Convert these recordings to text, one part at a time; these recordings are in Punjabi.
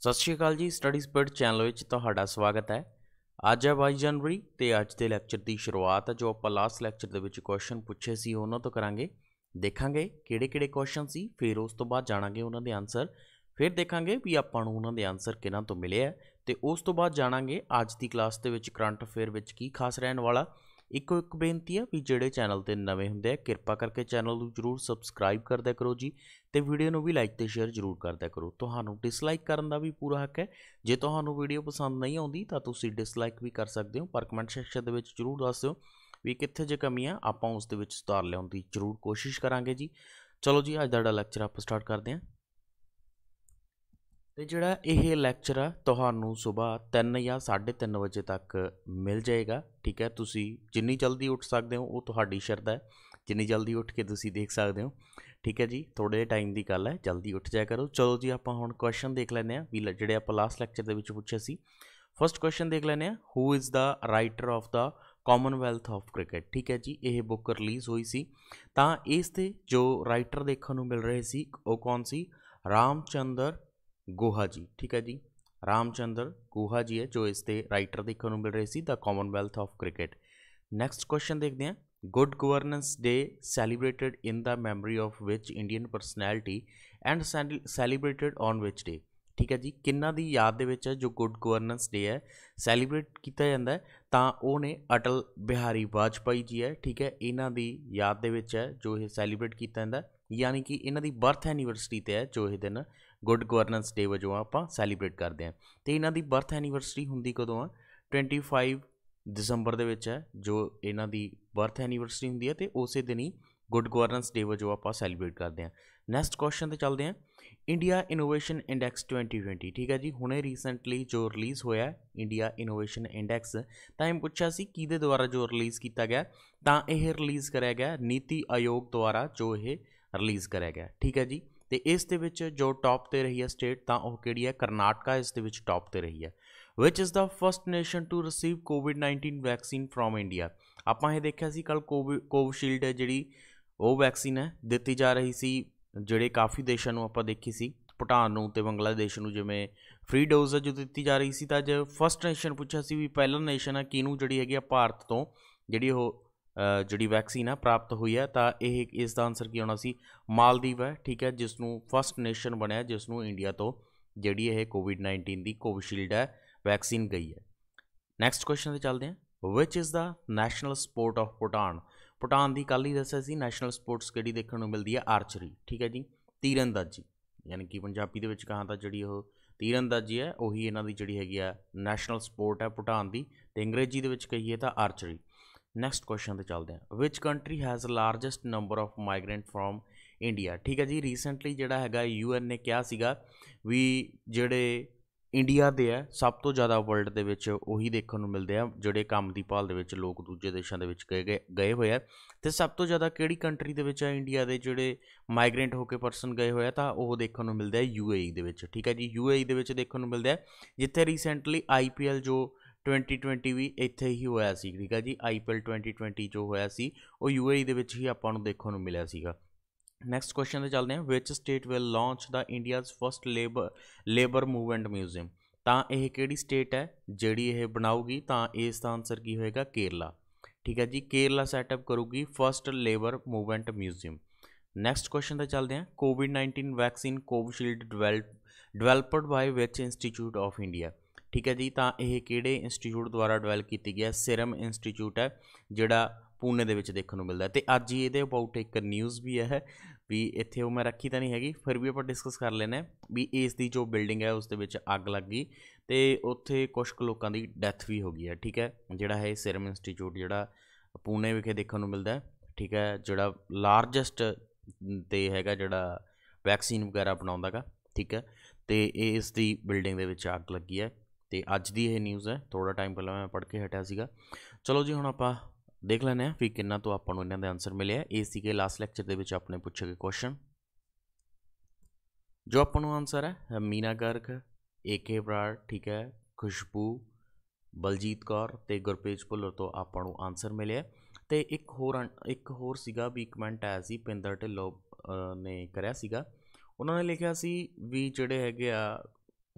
ਸਤਿ ਸ਼੍ਰੀ ਅਕਾਲ ਜੀ ਸਟੱਡੀ ਸਪੀਡ ਚੈਨਲ ਵਿੱਚ ਤੁਹਾਡਾ ਸਵਾਗਤ ਹੈ ਅੱਜ ਹੈ 22 ਜਨਵਰੀ ਤੇ ਅੱਜ ਦੇ ਲੈਕਚਰ ਦੀ ਸ਼ੁਰੂਆਤ ਹੈ ਜੋ ਆਪਾਂ ਲਾਸਟ ਲੈਕਚਰ ਦੇ ਵਿੱਚ ਕੁਐਸਚਨ ਪੁੱਛੇ ਸੀ ਉਹਨਾਂ ਤੋਂ ਕਰਾਂਗੇ ਦੇਖਾਂਗੇ ਕਿਹੜੇ-ਕਿਹੜੇ ਕੁਐਸਚਨ ਸੀ ਫਿਰ ਉਸ ਤੋਂ ਬਾਅਦ ਜਾਣਾਂਗੇ ਉਹਨਾਂ ਦੇ ਆਨਸਰ ਫਿਰ ਦੇਖਾਂਗੇ ਵੀ ਆਪਾਂ ਨੂੰ ਉਹਨਾਂ ਦੇ ਆਨਸਰ ਕਿਹਨਾਂ ਤੋਂ ਮਿਲੇ ਆ ਤੇ ਉਸ ਤੋਂ ਬਾਅਦ ਜਾਣਾਂਗੇ ਅੱਜ ਦੀ ਕਲਾਸ ਦੇ ਵਿੱਚ ਕਰੰਟ ਅਫੇਅਰ ਵਿੱਚ ਕੀ ਖਾਸ ਰਹਿਣ ਵਾਲਾ ਇੱਕੋ ਇੱਕ ਬੇਨਤੀ ਹੈ ਵੀ ਜਿਹੜੇ ਚੈਨਲ ਤੇ ਨਵੇਂ ਹੁੰਦੇ ਆ ਕਿਰਪਾ ਕਰਕੇ ਚੈਨਲ ਨੂੰ ਜਰੂਰ ਸਬਸਕ੍ਰਾਈਬ ਕਰਦਿਆ ਕਰੋ ਜੀ ਤੇ ਵੀਡੀਓ ਨੂੰ ਵੀ ਲਾਈਕ ਤੇ ਸ਼ੇਅਰ ਜਰੂਰ ਕਰਦਿਆ ਕਰੋ ਤੁਹਾਨੂੰ ਡਿਸਲਾਈਕ ਕਰਨ ਦਾ ਵੀ ਪੂਰਾ ਹੱਕ ਹੈ ਜੇ ਤੁਹਾਨੂੰ ਵੀਡੀਓ ਪਸੰਦ ਨਹੀਂ ਆਉਂਦੀ ਤਾਂ ਤੁਸੀਂ ਡਿਸਲਾਈਕ ਵੀ ਕਰ ਸਕਦੇ ਹੋ ਪਰ ਕਮੈਂਟ ਸੈਕਸ਼ਨ ਦੇ ਵਿੱਚ ਜਰੂਰ ਦੱਸ ਦਿਓ ਵੀ ਕਿੱਥੇ ਜੇ ਕਮੀਆਂ ਆਪਾਂ ਉਸ ਦੇ ਵਿੱਚ ਸੁਧਾਰ ਲਿਆਉਣ ਦੀ ਜਰੂਰ ਕੋਸ਼ਿਸ਼ ਕਰਾਂਗੇ ਜੀ ਚਲੋ ਜੀ ਅੱਜ ਦਾ ਲੈਕਚਰ ਆਪਾਂ ਸਟਾਰਟ ਕਰਦੇ ਹਾਂ ਤੇ ਜਿਹੜਾ ਇਹ ਲੈਕਚਰ ਆ ਤੁਹਾਨੂੰ ਸਵੇਰ 3 ਜਾਂ 3:30 ਵਜੇ ਤੱਕ ਮਿਲ ਜਾਏਗਾ ਠੀਕ ਹੈ ਤੁਸੀਂ ਜਿੰਨੀ ਜਲਦੀ ਉੱਠ ਸਕਦੇ ਹੋ ਉਹ ਤੁਹਾਡੀ ਸ਼ਰਤ ਹੈ ਜਿੰਨੀ ਜਲਦੀ ਉੱਠ ਕੇ ਤੁਸੀਂ ਦੇਖ ਸਕਦੇ ਹੋ ਠੀਕ ਹੈ ਜੀ ਥੋੜੇ ਟਾਈਮ ਦੀ ਗੱਲ ਹੈ ਜਲਦੀ ਉੱਠ ਜਾਇਆ ਕਰੋ ਚਲੋ ਜੀ ਆਪਾਂ ਹੁਣ ਕੁਐਸਚਨ ਦੇਖ ਲੈਂਦੇ ਆ ਵੀ ਜਿਹੜੇ ਆਪਾਂ ਲਾਸਟ ਲੈਕਚਰ ਦੇ ਵਿੱਚ ਪੁੱਛਿਆ ਸੀ ਫਰਸਟ ਕੁਐਸਚਨ ਦੇਖ ਲੈਂਦੇ ਆ who is the writer of the Commonwealth of Cricket ਠੀਕ ਹੈ ਜੀ ਇਹ ਬੁੱਕ ਰਿਲੀਜ਼ ਹੋਈ ਸੀ ਤਾਂ ਇਸ ਤੇ ਜੋ ਰਾਈਟਰ ਦੇਖਣ ਨੂੰ ਮਿਲ ਰਹੇ ਸੀ ਉਹ ਕੌਣ ਸੀ ਰਾਮਚੰਦਰ ਗੋਹਾ ਜੀ ਠੀਕ ਹੈ ਜੀ ਰਾਮਚੰਦਰ ਗੋਹਾ ਜੀ ਹੈ ਜੋ ਇਸ ਤੇ ਰਾਈਟਰ ਦੇਖਣ ਨੂੰ ਮਿਲ ਰਹੇ ਸੀ the Commonwealth of Cricket next question ਦੇਖਦੇ ਹਾਂ good governance day celebrated in the memory of which Indian personality and celebrated on which day ਠੀਕ ਹੈ ਜੀ ਕਿੰਨਾ ਦੀ ਯਾਦ ਦੇ ਵਿੱਚ ਜੋ ਗੁੱਡ ਗਵਰਨੈਂਸ ਡੇ ਹੈ ਸੈਲੀਬ੍ਰੇਟ ਕੀਤਾ ਜਾਂਦਾ ਹੈ ਤਾਂ ਉਹ ਨੇ ਅਟਲ ਬਿਹਾਰੀ ਵਾਜਪਾਈ ਜੀ ਹੈ ਠੀਕ ਹੈ ਇਹਨਾਂ ਦੀ ਯਾਦ ਦੇ ਵਿੱਚ ਹੈ ਜੋ ਇਹ ਸੈਲੀਬ੍ਰੇਟ ਕੀਤਾ ਜਾਂਦਾ ਯਾਨੀ ਕਿ ਇਹਨਾਂ ਦੀ ਬਰਥ ਐਨੀਵਰਸਰੀ ਤੇ ਹੈ ਜੋ ਇਹ ਦਿਨ ਗੁੱਡ ਗਵਰਨੈਂਸ ਡੇ ਵਜੋਂ ਆਪਾਂ ਸੈਲੀਬ੍ਰੇਟ ਕਰਦੇ ਹਾਂ ਤੇ ਇਹਨਾਂ ਦੀ ਬਰਥ ਐਨੀਵਰਸਰੀ ਹੁੰਦੀ ਕਦੋਂ ਆ 25 ਦਸੰਬਰ ਦੇ ਵਿੱਚ ਹੈ ਜੋ ਇਹਨਾਂ ਦੀ ਬਰਥ ਐਨੀਵਰਸਰੀ ਹੁੰਦੀ ਹੈ ਤੇ ਉਸੇ ਦਿਨ ਹੀ ਗੁੱਡ ਗਵਰਨੈਂਸ ਡੇ ਵਜੋਂ ਆਪਾਂ ਸੈਲੀਬ੍ਰੇਟ ਕਰਦੇ ਹਾਂ ਨੈਕਸਟ ਕੁਐਸਚਨ ਤੇ ਚੱਲਦੇ ਹਾਂ ਇੰਡੀਆ ਇਨੋਵੇਸ਼ਨ ਇੰਡੈਕਸ 2020 ਠੀਕ ਹੈ ਜੀ ਹੁਣੇ ਰੀਸੈਂਟਲੀ ਜੋ ਰਿਲੀਜ਼ ਹੋਇਆ ਇੰਡੀਆ ਇਨੋਵੇਸ਼ਨ ਇੰਡੈਕਸ ਤਾਂ ਇਹ ਪੁੱਛਿਆ ਸੀ ਕਿਹਦੇ ਦੁਆਰਾ ਜੋ ਰਿਲੀਜ਼ ਕੀਤਾ ਗਿਆ ਤਾਂ ਇਹ ਰਿਲੀਜ਼ ਕਰਿਆ ਗਿਆ ਨੀਤੀ ਆਯੋਗ ਦੁਆਰਾ ਜੋ ਇਹ ਰਿਲੀਜ਼ ਕਰਿਆ ਗਿਆ ਠੀਕ ਹੈ ਜੀ ਤੇ ਇਸ ਦੇ ਵਿੱਚ ਜੋ ਟੌਪ ਤੇ ਰਹੀ ਹੈ ਸਟੇਟ ਤਾਂ ਉਹ ਕਿਹੜੀ ਹੈ ਕਰਨਾਟਕਾ ਇਸ ਦੇ ਵਿੱਚ ਟੌਪ ਤੇ ਰਹੀ ਹੈ which is the first nation to receive Covid 19 vaccine from India ਆਪਾਂ ਇਹ ਦੇਖਿਆ ਸੀ ਕੱਲ ਕੋਵਿਸ਼ੀਲਡ ਹੈ ਜਿਹੜੀ ਉਹ ਵੈਕਸੀਨ ਹੈ ਦਿੱਤੀ ਜਾ ਰਹੀ ਸੀ ਜਿਹੜੇ ਕਾਫੀ ਦੇਸ਼ਾਂ ਨੂੰ ਆਪਾਂ ਦੇਖੀ ਸੀ ਭੂਟਾਨ ਨੂੰ ਤੇ ਬੰਗਲਾਦੇਸ਼ ਨੂੰ ਜਿਵੇਂ ਫ੍ਰੀ ਡੋਜ਼ ਜੋ ਦਿੱਤੀ ਜਾ ਰਹੀ ਸੀ ਤਾਂ ਅੱਜ ਫਰਸਟ ਨੇਸ਼ਨ ਪੁੱਛਿਆ ਸੀ ਵੀ ਪਹਿਲਾ ਨੇਸ਼ਨ ਹੈ ਕਿਹਨੂੰ ਜਿਹੜੀ ਹੈਗੀ ਆ ਭਾਰਤ ਤੋਂ ਜਿਹੜੀ ਉਹ ਜਿਹੜੀ ਵੈਕਸੀਨ ਆ ਪ੍ਰਾਪਤ ਹੋਈ ਹੈ ਤਾਂ ਇਹ ਇਸ ਦਾ ਆਨਸਰ ਕੀ ਹੋਣਾ ਸੀ ਮਾਲਦੀਵ ਹੈ ਠੀਕ ਹੈ ਜਿਸ ਨੂੰ ਫਰਸਟ ਨੇਸ਼ਨ ਬਣਿਆ ਜਿਸ ਨੂੰ ਇੰਡੀਆ ਤੋਂ ਜਿਹੜੀ ਇਹ ਕੋਵਿਡ-19 ਦੀ ਕੋਵਿਸ਼ੀਲਡ ਹੈ ਵੈਕਸੀਨ ਗਈ ਹੈ ਨੈਕਸਟ ਕੁਐਸਚਨ ਤੇ ਚੱਲਦੇ ਹਾਂ which is the national sport of Bhutan Bhutan ਦੀ ਕੱਲ ਹੀ ਦੱਸਿਆ ਸੀ ਨੈਸ਼ਨਲ ਸਪੋਰਟਸ ਕਿਹੜੀ ਦੇਖਣ ਨੂੰ ਮਿਲਦੀ ਹੈ ਆਰਚਰੀ ਠੀਕ ਹੈ ਜੀ ਤੀਰੰਦਾਜ਼ੀ ਯਾਨੀ ਕਿ ਪੰਜਾਬੀ ਦੇ ਵਿੱਚ ਕਹਾਂ ਤਾਂ ਜਿਹੜੀ ਉਹ ਤੀਰੰਦਾਜ਼ੀ ਹੈ ਉਹੀ ਇਹਨਾਂ ਦੀ ਜਿਹੜੀ ਹੈਗੀ ਆ ਨੈਸ਼ਨਲ ਸਪੋਰਟ ਹੈ ਪੁਟਾਨ ਦੀ ਤੇ ਅੰਗਰੇਜ਼ੀ ਦੇ ਵਿੱਚ ਕਹੀਏ ਤਾਂ ਆਰਚਰੀ ਨੈਕਸਟ ਕੁਐਸਚਨ ਤੇ ਚੱਲਦੇ ਹਾਂ which country has largest number of migrant from India ਠੀਕ ਹੈ ਜੀ ਰੀਸੈਂਟਲੀ ਜਿਹੜਾ ਹੈਗਾ ਯੂਐਨ ਨੇ ਕਿਹਾ ਸੀਗਾ ਵੀ ਜਿਹੜੇ ਇੰਡੀਆ ਦੇ ਆ ਸਭ ਤੋਂ ਜ਼ਿਆਦਾ ਵਰਲਡ ਦੇ ਵਿੱਚ ਉਹੀ ਦੇਖਣ ਨੂੰ ਮਿਲਦੇ ਆ ਜਿਹੜੇ ਕੰਮ ਦੀ ਭਾਲ ਦੇ ਵਿੱਚ ਲੋਕ ਦੂਜੇ ਦੇਸ਼ਾਂ ਦੇ ਵਿੱਚ ਗਏ ਗਏ ਹੋਏ ਆ ਤੇ ਸਭ ਤੋਂ ਜ਼ਿਆਦਾ ਕਿਹੜੀ ਕੰਟਰੀ ਦੇ ਵਿੱਚ ਆ ਇੰਡੀਆ ਦੇ ਜਿਹੜੇ ਮਾਈਗ੍ਰੈਂਟ ਹੋ ਕੇ ਪਰਸਨ ਗਏ ਹੋਏ ਆ ਤਾਂ ਉਹ ਦੇਖਣ ਨੂੰ ਮਿਲਦਾ ਹੈ ਯੂਏਈ e ਦੇ ਵਿੱਚ ਠੀਕ ਹੈ ਜੀ ਯੂਏਈ e ਦੇ ਵਿੱਚ ਦੇਖਣ ਨੂੰ ਮਿਲਦਾ ਹੈ ਜਿੱਥੇ ਰੀਸੈਂਟਲੀ ਆਈਪੀਐਲ ਜੋ 2020 ਵੀ ਇੱਥੇ ਹੀ ਹੋਇਆ ਸੀ ਠੀਕ ਹੈ ਜੀ ਆਈਪੀਐਲ 2020 ਜੋ ਹੋਇਆ ਸੀ ਉਹ ਯੂਏਈ e ਦੇ ਵਿੱਚ ਹੀ ਆਪਾਂ ਨੂੰ ਦੇਖਣ ਨੂੰ ਮਿਲਿਆ ਸੀਗਾ ਨੈਕਸਟ ਕੁਐਸਚਨ ਤੇ ਚੱਲਦੇ ਹਾਂ which state will launch the India's first labour labour movement museum ਤਾਂ ਇਹ ਕਿਹੜੀ ਸਟੇਟ ਹੈ ਜਿਹੜੀ ਇਹ ਬਣਾਉਗੀ ਤਾਂ ਇਸ ਦਾ ਆਨਸਰ ਕੀ ਹੋਏਗਾ ਕੇਰਲਾ ਠੀਕ ਹੈ ਜੀ ਕੇਰਲਾ ਸੈਟਅਪ ਕਰੂਗੀ first labour movement museum next question ਤੇ ਚੱਲਦੇ ਹਾਂ ਕੋਵਿਡ-19 vaccine Covishield develop developed by which institute of India ਠੀਕ ਹੈ ਜੀ ਤਾਂ ਇਹ ਕਿਹੜੇ ਇੰਸਟੀਚਿਊਟ ਦੁਆਰਾ ਡਵੈਲਪ ਕੀਤੀ ਗਿਆ ਸਿਰਮ ਇੰਸਟੀਚਿਊਟ ਹੈ ਜਿਹੜਾ ਪੂਨੇ ਦੇ ਵਿੱਚ ਦੇਖਣ ਨੂੰ ਮਿਲਦਾ ਤੇ ਅੱਜ ਹੀ ਇਹਦੇ ਅਬਾਊਟ ਇੱਕ ਨਿਊਜ਼ ਵੀ ਹੈ ਵੀ ਇੱਥੇ ਉਹ ਮੈਂ ਰੱਖੀ ਤਾਂ ਨਹੀਂ ਹੈਗੀ ਫਿਰ ਵੀ ਆਪਾਂ ਡਿਸਕਸ ਕਰ ਲੈਣਾ ਵੀ ਇਸ ਦੀ ਜੋ ਬਿਲਡਿੰਗ ਹੈ ਉਸ ਦੇ ਵਿੱਚ ਅੱਗ ਲੱਗ ਗਈ ਤੇ ਉੱਥੇ ਕੁਝ ਕੁ ਲੋਕਾਂ ਦੀ ਡੈਥ ਵੀ ਹੋ ਗਈ ਹੈ ਠੀਕ ਹੈ ਜਿਹੜਾ ਹੈ ਸਿਰਮ ਇੰਸਟੀਚਿਊਟ ਜਿਹੜਾ ਪੂਨੇ ਵਿਖੇ ਦੇਖਣ ਨੂੰ ਮਿਲਦਾ ਠੀਕ ਹੈ ਜਿਹੜਾ ਲਾਰਜੈਸਟ ਤੇ ਹੈਗਾ ਜਿਹੜਾ ਵੈਕਸੀਨ ਵਗੈਰਾ ਬਣਾਉਂਦਾਗਾ ਠੀਕ ਹੈ ਤੇ ਇਸ ਦੀ ਬਿਲਡਿੰਗ ਦੇ ਵਿੱਚ ਅੱਗ ਲੱਗੀ ਹੈ ਤੇ ਅੱਜ ਦੀ ਇਹ ਨਿਊਜ਼ ਹੈ ਥੋੜਾ ਟਾਈਮ ਪਹਿਲਾਂ ਮੈਂ ਪੜ੍ਹ ਕੇ ਹਟਿਆ ਸੀਗਾ ਚਲੋ ਜੀ ਹੁਣ ਆਪਾਂ ਦੇਖ ਲੈਂਦੇ ਆ ਵੀ ਕਿੰਨਾ ਤੋਂ ਆਪਾਂ ਨੂੰ ਇਹਨਾਂ ਦੇ ਆਨਸਰ ਮਿਲੇ ਆ ਇਹ ਸੀਗੇ ਲਾਸਟ ਲੈਕਚਰ ਦੇ ਵਿੱਚ ਆਪਣੇ ਪੁੱਛੇ ਗਏ ਕੁਐਸਚਨ ਜੋ ਆਪਾਂ ਨੂੰ ਆਨਸਰ ਹੈ ਮੀਨਾ ਗਰਗ ਏਕੇ ਬਰਾੜ ਠੀਕ ਹੈ ਖੁਸ਼ਬੂ ਬਲਜੀਤ ਕੌਰ ਤੇ ਗੁਰਪ੍ਰੀਤ ਭੁੱਲਰ ਤੋਂ ਆਪਾਂ ਨੂੰ ਆਨਸਰ ਮਿਲਿਆ ਤੇ ਇੱਕ ਹੋਰ ਇੱਕ ਹੋਰ ਸੀਗਾ ਵੀ ਕਮੈਂਟ ਆਇਆ ਸੀ ਪਿੰਦਰ ਢਿੱਲੋ ਨੇ ਕਰਿਆ ਸੀਗਾ ਉਹਨਾਂ ਨੇ ਲਿਖਿਆ ਸੀ ਵੀ ਜਿਹੜੇ ਹੈਗੇ ਆ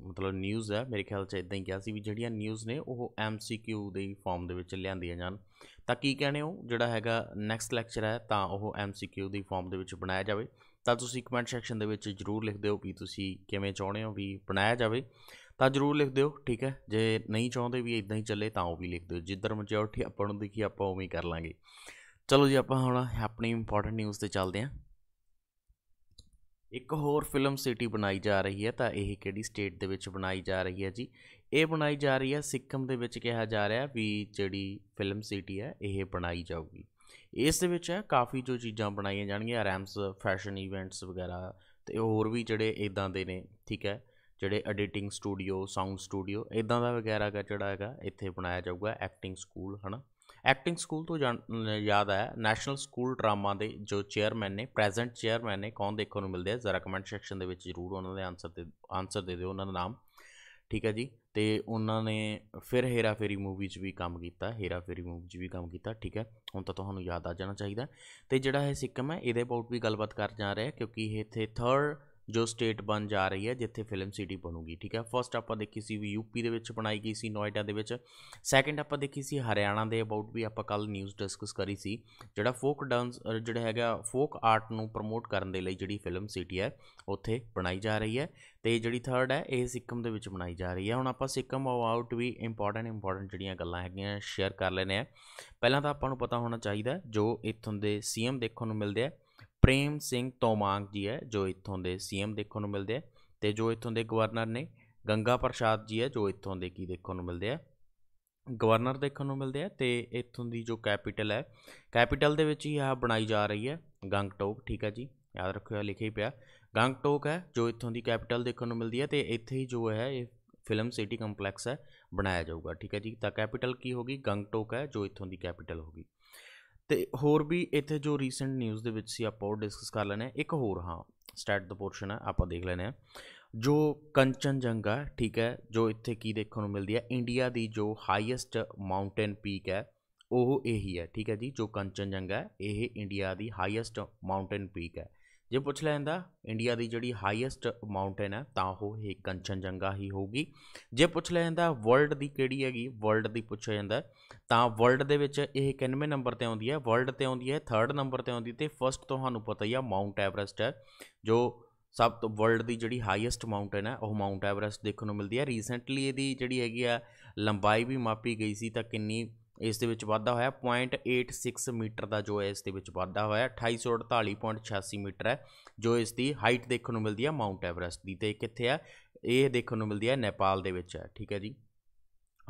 ਮਤਲਬ ਨਿਊਜ਼ ਹੈ ਮੇਰੇ ਖਿਆਲ 'ਚ ਇਦਾਂ ਹੀ ਕਿਹਾ ਸੀ ਵੀ ਜਿਹੜੀਆਂ ਨਿਊਜ਼ ਨੇ ਉਹ ਐਮਸੀਕਿਊ ਦੇ ਫਾਰਮ ਦੇ ਵਿੱਚ ਲਿਆਂਦੀਆਂ ਜਾਣ ਤਾਂ ਕੀ ਕਹਿੰਦੇ ਹੋ ਜਿਹੜਾ ਹੈਗਾ ਨੈਕਸਟ ਲੈਕਚਰ ਹੈ ਤਾਂ ਉਹ ਐਮਸੀਕਿਊ ਦੀ ਫਾਰਮ ਦੇ ਵਿੱਚ ਬਣਾਇਆ ਜਾਵੇ ਤਾਂ ਤੁਸੀਂ ਕਮੈਂਟ ਸੈਕਸ਼ਨ ਦੇ ਵਿੱਚ ਜਰੂਰ ਲਿਖ ਦਿਓ ਵੀ ਤੁਸੀਂ ਕਿਵੇਂ ਚਾਹੁੰਦੇ ਹੋ ਵੀ ਬਣਾਇਆ ਜਾਵੇ ਤਾਂ ਜਰੂਰ ਲਿਖ ਦਿਓ ਠੀਕ ਹੈ ਜੇ ਨਹੀਂ ਚਾਹੁੰਦੇ ਵੀ ਇਦਾਂ ਹੀ ਚੱਲੇ ਤਾਂ ਉਹ ਵੀ ਲਿਖ ਦਿਓ ਜਿੱਧਰ ਮੈਜੋਰਟੀ ਆਪਾਂ ਨੂੰ ਦੇਖੀ ਆਪਾਂ ਉਵੇਂ ਹੀ ਕਰ ਲਾਂਗੇ ਚਲੋ ਜੀ ਆਪਾਂ ਹੁਣ ਆਪਣੀ ਇੰਪੋਰਟੈਂਟ ਨਿਊਜ਼ ਤੇ ਚੱਲਦੇ ਹਾਂ ਇੱਕ ਹੋਰ ਫਿਲਮ ਸਿਟੀ ਬਣਾਈ ਜਾ ਰਹੀ ਹੈ ਤਾਂ ਇਹ ਕਿਹੜੀ ਸਟੇਟ ਦੇ ਵਿੱਚ ਬਣਾਈ ਜਾ ਰਹੀ ਹੈ ਜੀ ਇਹ ਬਣਾਈ ਜਾ ਰਹੀ ਹੈ ਸਿੱਕਮ ਦੇ ਵਿੱਚ ਕਿਹਾ ਜਾ ਰਿਹਾ ਵੀ ਜਿਹੜੀ ਫਿਲਮ ਸਿਟੀ ਹੈ ਇਹ ਬਣਾਈ ਜਾਊਗੀ ਇਸ ਦੇ ਵਿੱਚ ਹੈ ਕਾਫੀ ਜੋ ਚੀਜ਼ਾਂ ਬਣਾਈਆਂ ਜਾਣਗੀਆਂ ਰੈਮਸ ਫੈਸ਼ਨ ਇਵੈਂਟਸ ਵਗੈਰਾ ਤੇ ਹੋਰ ਵੀ ਜਿਹੜੇ ਇਦਾਂ ਦੇ ਨੇ ਠੀਕ ਹੈ ਜਿਹੜੇ ਐਡੀਟਿੰਗ ਸਟੂਡੀਓ ਸਾਊਂਡ ਸਟੂਡੀਓ ਇਦਾਂ ਦਾ ਵਗੈਰਾ ਦਾ ਜਿਹੜਾ ਹੈਗਾ ਇੱਥੇ ਬਣਾਇਆ ਜਾਊਗਾ ਐਕਟਿੰਗ ਸਕੂਲ ਹਨਾ ਐਕਟਿੰਗ ਸਕੂਲ ਤੋਂ ਯਾਦ ਆ ਨੈਸ਼ਨਲ ਸਕੂਲ ਡਰਾਮਾ ਦੇ ਜੋ ਚੇਅਰਮੈਨ ਨੇ ਪ੍ਰੈਜ਼ੈਂਟ ਚੇਅਰਮੈਨ ਨੇ ਕੌਣ ਦੇਖਣ ਨੂੰ ਮਿਲਦੇ ਆ ਜ਼ਰਾ ਕਮੈਂਟ ਸੈਕਸ਼ਨ ਦੇ ਵਿੱਚ ਜ਼ਰੂਰ ਉਹਨਾਂ ਦੇ ਆਨਸਰ ਤੇ ਆਨਸਰ ਦੇ ਦਿਓ ਉਹਨਾਂ ਦਾ ਨਾਮ ਠੀਕ ਹੈ ਜੀ ਤੇ ਉਹਨਾਂ ਨੇ ਫਿਰ ਹੇਰਾ ਫੇਰੀ ਮੂਵੀ 'ਚ ਵੀ ਕੰਮ ਕੀਤਾ ਹੇਰਾ ਫੇਰੀ ਮੂਵੀ 'ਚ ਵੀ ਕੰਮ ਕੀਤਾ ਠੀਕ ਹੈ ਹੁਣ ਤਾਂ ਤੁਹਾਨੂੰ ਯਾਦ ਆ ਜਾਣਾ ਚਾਹੀਦਾ ਤੇ ਜਿਹੜਾ ਇਹ ਸਿੱਕਮ ਹੈ ਇਹਦੇ ਅਬਾਊਟ ਵੀ ਗੱਲਬਾਤ ਕਰ ਜਾ ਰਿਹਾ ਕਿਉਂਕਿ ਇਹ ਇੱਥੇ ਥਰਡ ਜੋ ਸਟੇਟ ਬਣ ਜਾ ਰਹੀ ਹੈ ਜਿੱਥੇ ਫਿਲਮ ਸਿਟੀ ਬਣੂਗੀ ਠੀਕ ਹੈ ਫਰਸਟ ਆਪਾਂ ਦੇਖੀ ਸੀ ਵੀ ਯੂਪੀ ਦੇ ਵਿੱਚ ਬਣਾਈ ਗਈ ਸੀ ਨੋਇਡਾ ਦੇ ਵਿੱਚ ਸੈਕੰਡ ਆਪਾਂ ਦੇਖੀ ਸੀ ਹਰਿਆਣਾ ਦੇ ਅਬਾਊਟ ਵੀ ਆਪਾਂ ਕੱਲ ਨਿਊਜ਼ ਡਿਸਕਸ ਕਰੀ ਸੀ ਜਿਹੜਾ ਫੋਕ ਡਾਂਸ ਜਿਹੜਾ ਹੈਗਾ ਫੋਕ ਆਰਟ ਨੂੰ ਪ੍ਰਮੋਟ ਕਰਨ ਦੇ ਲਈ ਜਿਹੜੀ ਫਿਲਮ ਸਿਟੀ ਹੈ ਉੱਥੇ ਬਣਾਈ ਜਾ ਰਹੀ ਹੈ ਤੇ ਜਿਹੜੀ ਥਰਡ ਹੈ ਇਹ ਸਿੱਕਮ ਦੇ ਵਿੱਚ ਬਣਾਈ ਜਾ ਰਹੀ ਹੈ ਹੁਣ ਆਪਾਂ ਸਿੱਕਮ ਅਬਾਊਟ ਵੀ ਇੰਪੋਰਟੈਂਟ ਇੰਪੋਰਟੈਂਟ ਜਿਹੜੀਆਂ ਗੱਲਾਂ ਹੈਗੀਆਂ ਸ਼ੇਅਰ ਕਰ ਲੈਨੇ ਆ ਪਹਿਲਾਂ ਤਾਂ ਆਪਾਂ ਨੂੰ ਪਤਾ ਹੋਣਾ ਚਾਹੀਦਾ ਜੋ ਇਥੋਂ ਦੇ ਸੀਐਮ ਦੇਖਣ ਨੂੰ ਮਿਲਦੇ ਆ ਪ੍ਰੇਮ ਸਿੰਘ ਤੋਮਾਂਗ ਜੀ ਹੈ ਜੋ ਇੱਥੋਂ ਦੇ ਸੀਐਮ ਦੇਖਣ ਨੂੰ ਮਿਲਦੇ ਆ ਤੇ ਜੋ ਇੱਥੋਂ ਦੇ ਗਵਰਨਰ ਨੇ ਗੰਗਾ ਪ੍ਰਸ਼ਾਦ ਜੀ ਹੈ ਜੋ ਇੱਥੋਂ ਦੇ ਕੀ ਦੇਖਣ ਨੂੰ ਮਿਲਦੇ ਆ ਗਵਰਨਰ ਦੇਖਣ ਨੂੰ ਮਿਲਦੇ ਆ ਤੇ ਇੱਥੋਂ ਦੀ ਜੋ ਕੈਪੀਟਲ ਹੈ ਕੈਪੀਟਲ ਦੇ ਵਿੱਚ ਹੀ ਆ ਬਣਾਈ ਜਾ ਰਹੀ ਹੈ ਗੰਗਟੋਕ ਠੀਕ ਹੈ ਜੀ ਯਾਦ ਰੱਖਿਓ ਲਿਖਿਆ ਹੀ ਪਿਆ ਗੰਗਟੋਕ ਹੈ ਜੋ ਇੱਥੋਂ ਦੀ ਕੈਪੀਟਲ ਦੇਖਣ ਨੂੰ ਮਿਲਦੀ ਹੈ ਤੇ ਇੱਥੇ ਹੀ ਜੋ ਹੈ ਇਹ ਫਿਲਮ ਸਿਟੀ ਕੰਪਲੈਕਸ ਹੈ ਬਣਾਇਆ ਜਾਊਗਾ ਠੀਕ ਹੈ ਜੀ ਤਾਂ ਕੈਪੀਟਲ ਕੀ ਹੋਗੀ ਗੰਗਟੋਕ ਹੈ ਜੋ ਇੱਥੋਂ ਦੀ ਕੈਪੀਟਲ ਹੋਗੀ ਤੇ ਹੋਰ ਵੀ ਇੱਥੇ ਜੋ ਰੀਸੈਂਟ ਨਿਊਜ਼ ਦੇ ਵਿੱਚ ਸੀ ਆਪਾਂ ਉਹ ਡਿਸਕਸ ਕਰ ਲੈਣਾ ਇੱਕ ਹੋਰ ਹਾਂ ਸਟੈਟ ਦਾ ਪੋਰਸ਼ਨ ਹੈ ਆਪਾਂ ਦੇਖ ਲੈਣਾ ਜੋ ਜੋ ਕੰਚਨਜੰਗਾ ਠੀਕ ਹੈ ਜੋ ਇੱਥੇ ਕੀ ਦੇਖਣ ਨੂੰ ਮਿਲਦੀ ਹੈ ਇੰਡੀਆ ਦੀ ਜੋ ਹਾਈਐਸਟ ਮਾਊਂਟੇਨ ਪੀਕ ਹੈ ਉਹ ਇਹੀ ਹੈ ਠੀਕ ਹੈ ਜੀ ਜੋ ਕੰਚਨਜੰਗਾ ਇਹ ਇੰਡੀਆ ਦੀ ਹਾਈਐਸਟ ਮਾਊਂਟੇਨ ਪੀਕ ਹੈ ਜੇ ਪੁੱਛ ਲੈਂਦਾ ਇੰਡੀਆ ਦੀ ਜਿਹੜੀ ਹਾਈਐਸਟ ਮਾਊਂਟੇਨ ਹੈ ਤਾਂ ਉਹ ਹੈ ਕੰਚਨਜੰਗਾ ਹੀ ਹੋਊਗੀ ਜੇ ਪੁੱਛ ਲੈਂਦਾ ਵਰਲਡ ਦੀ ਕਿਹੜੀ ਹੈਗੀ ਵਰਲਡ ਦੀ ਪੁੱਛਿਆ ਜਾਂਦਾ ਤਾਂ ਵਰਲਡ ਦੇ ਵਿੱਚ ਇਹ 91 ਨੰਬਰ ਤੇ ਆਉਂਦੀ ਹੈ ਵਰਲਡ ਤੇ ਆਉਂਦੀ ਹੈ 3rd ਨੰਬਰ ਤੇ ਆਉਂਦੀ ਤੇ ਫਸਟ ਤੁਹਾਨੂੰ ਪਤਾ ਹੀ ਆ ਮਾਊਂਟ ਐਵਰੈਸਟ ਹੈ ਜੋ ਸਭ ਤੋਂ ਵਰਲਡ ਦੀ ਜਿਹੜੀ ਹਾਈਐਸਟ ਮਾਊਂਟੇਨ ਹੈ ਉਹ ਮਾਊਂਟ ਐਵਰੈਸਟ ਦੇਖਣ ਨੂੰ ਮਿਲਦੀ ਹੈ ਰੀਸੈਂਟਲੀ ਇਹਦੀ ਜਿਹੜੀ ਹੈਗੀ ਆ ਲੰਬਾਈ ਵੀ ਮਾਪੀ ਗਈ ਸੀ ਤਾਂ ਕਿੰਨੀ ਇਸ ਦੇ ਵਿੱਚ ਵਾਧਾ ਹੋਇਆ 0.86 ਮੀਟਰ ਦਾ ਜੋ ਹੈ ਇਸ ਦੇ ਵਿੱਚ ਵਾਧਾ ਹੋਇਆ 2848.86 ਮੀਟਰ ਹੈ ਜੋ ਇਸ ਦੀ ਹਾਈਟ ਦੇਖਣ ਨੂੰ ਮਿਲਦੀ ਹੈ ਮਾਉਂਟ ਐਵਰੈਸਟ ਦੀ ਤੇ ਕਿੱਥੇ ਹੈ ਇਹ ਦੇਖਣ ਨੂੰ ਮਿਲਦੀ ਹੈ ਨੇਪਾਲ ਦੇ ਵਿੱਚ ਹੈ ਠੀਕ ਹੈ ਜੀ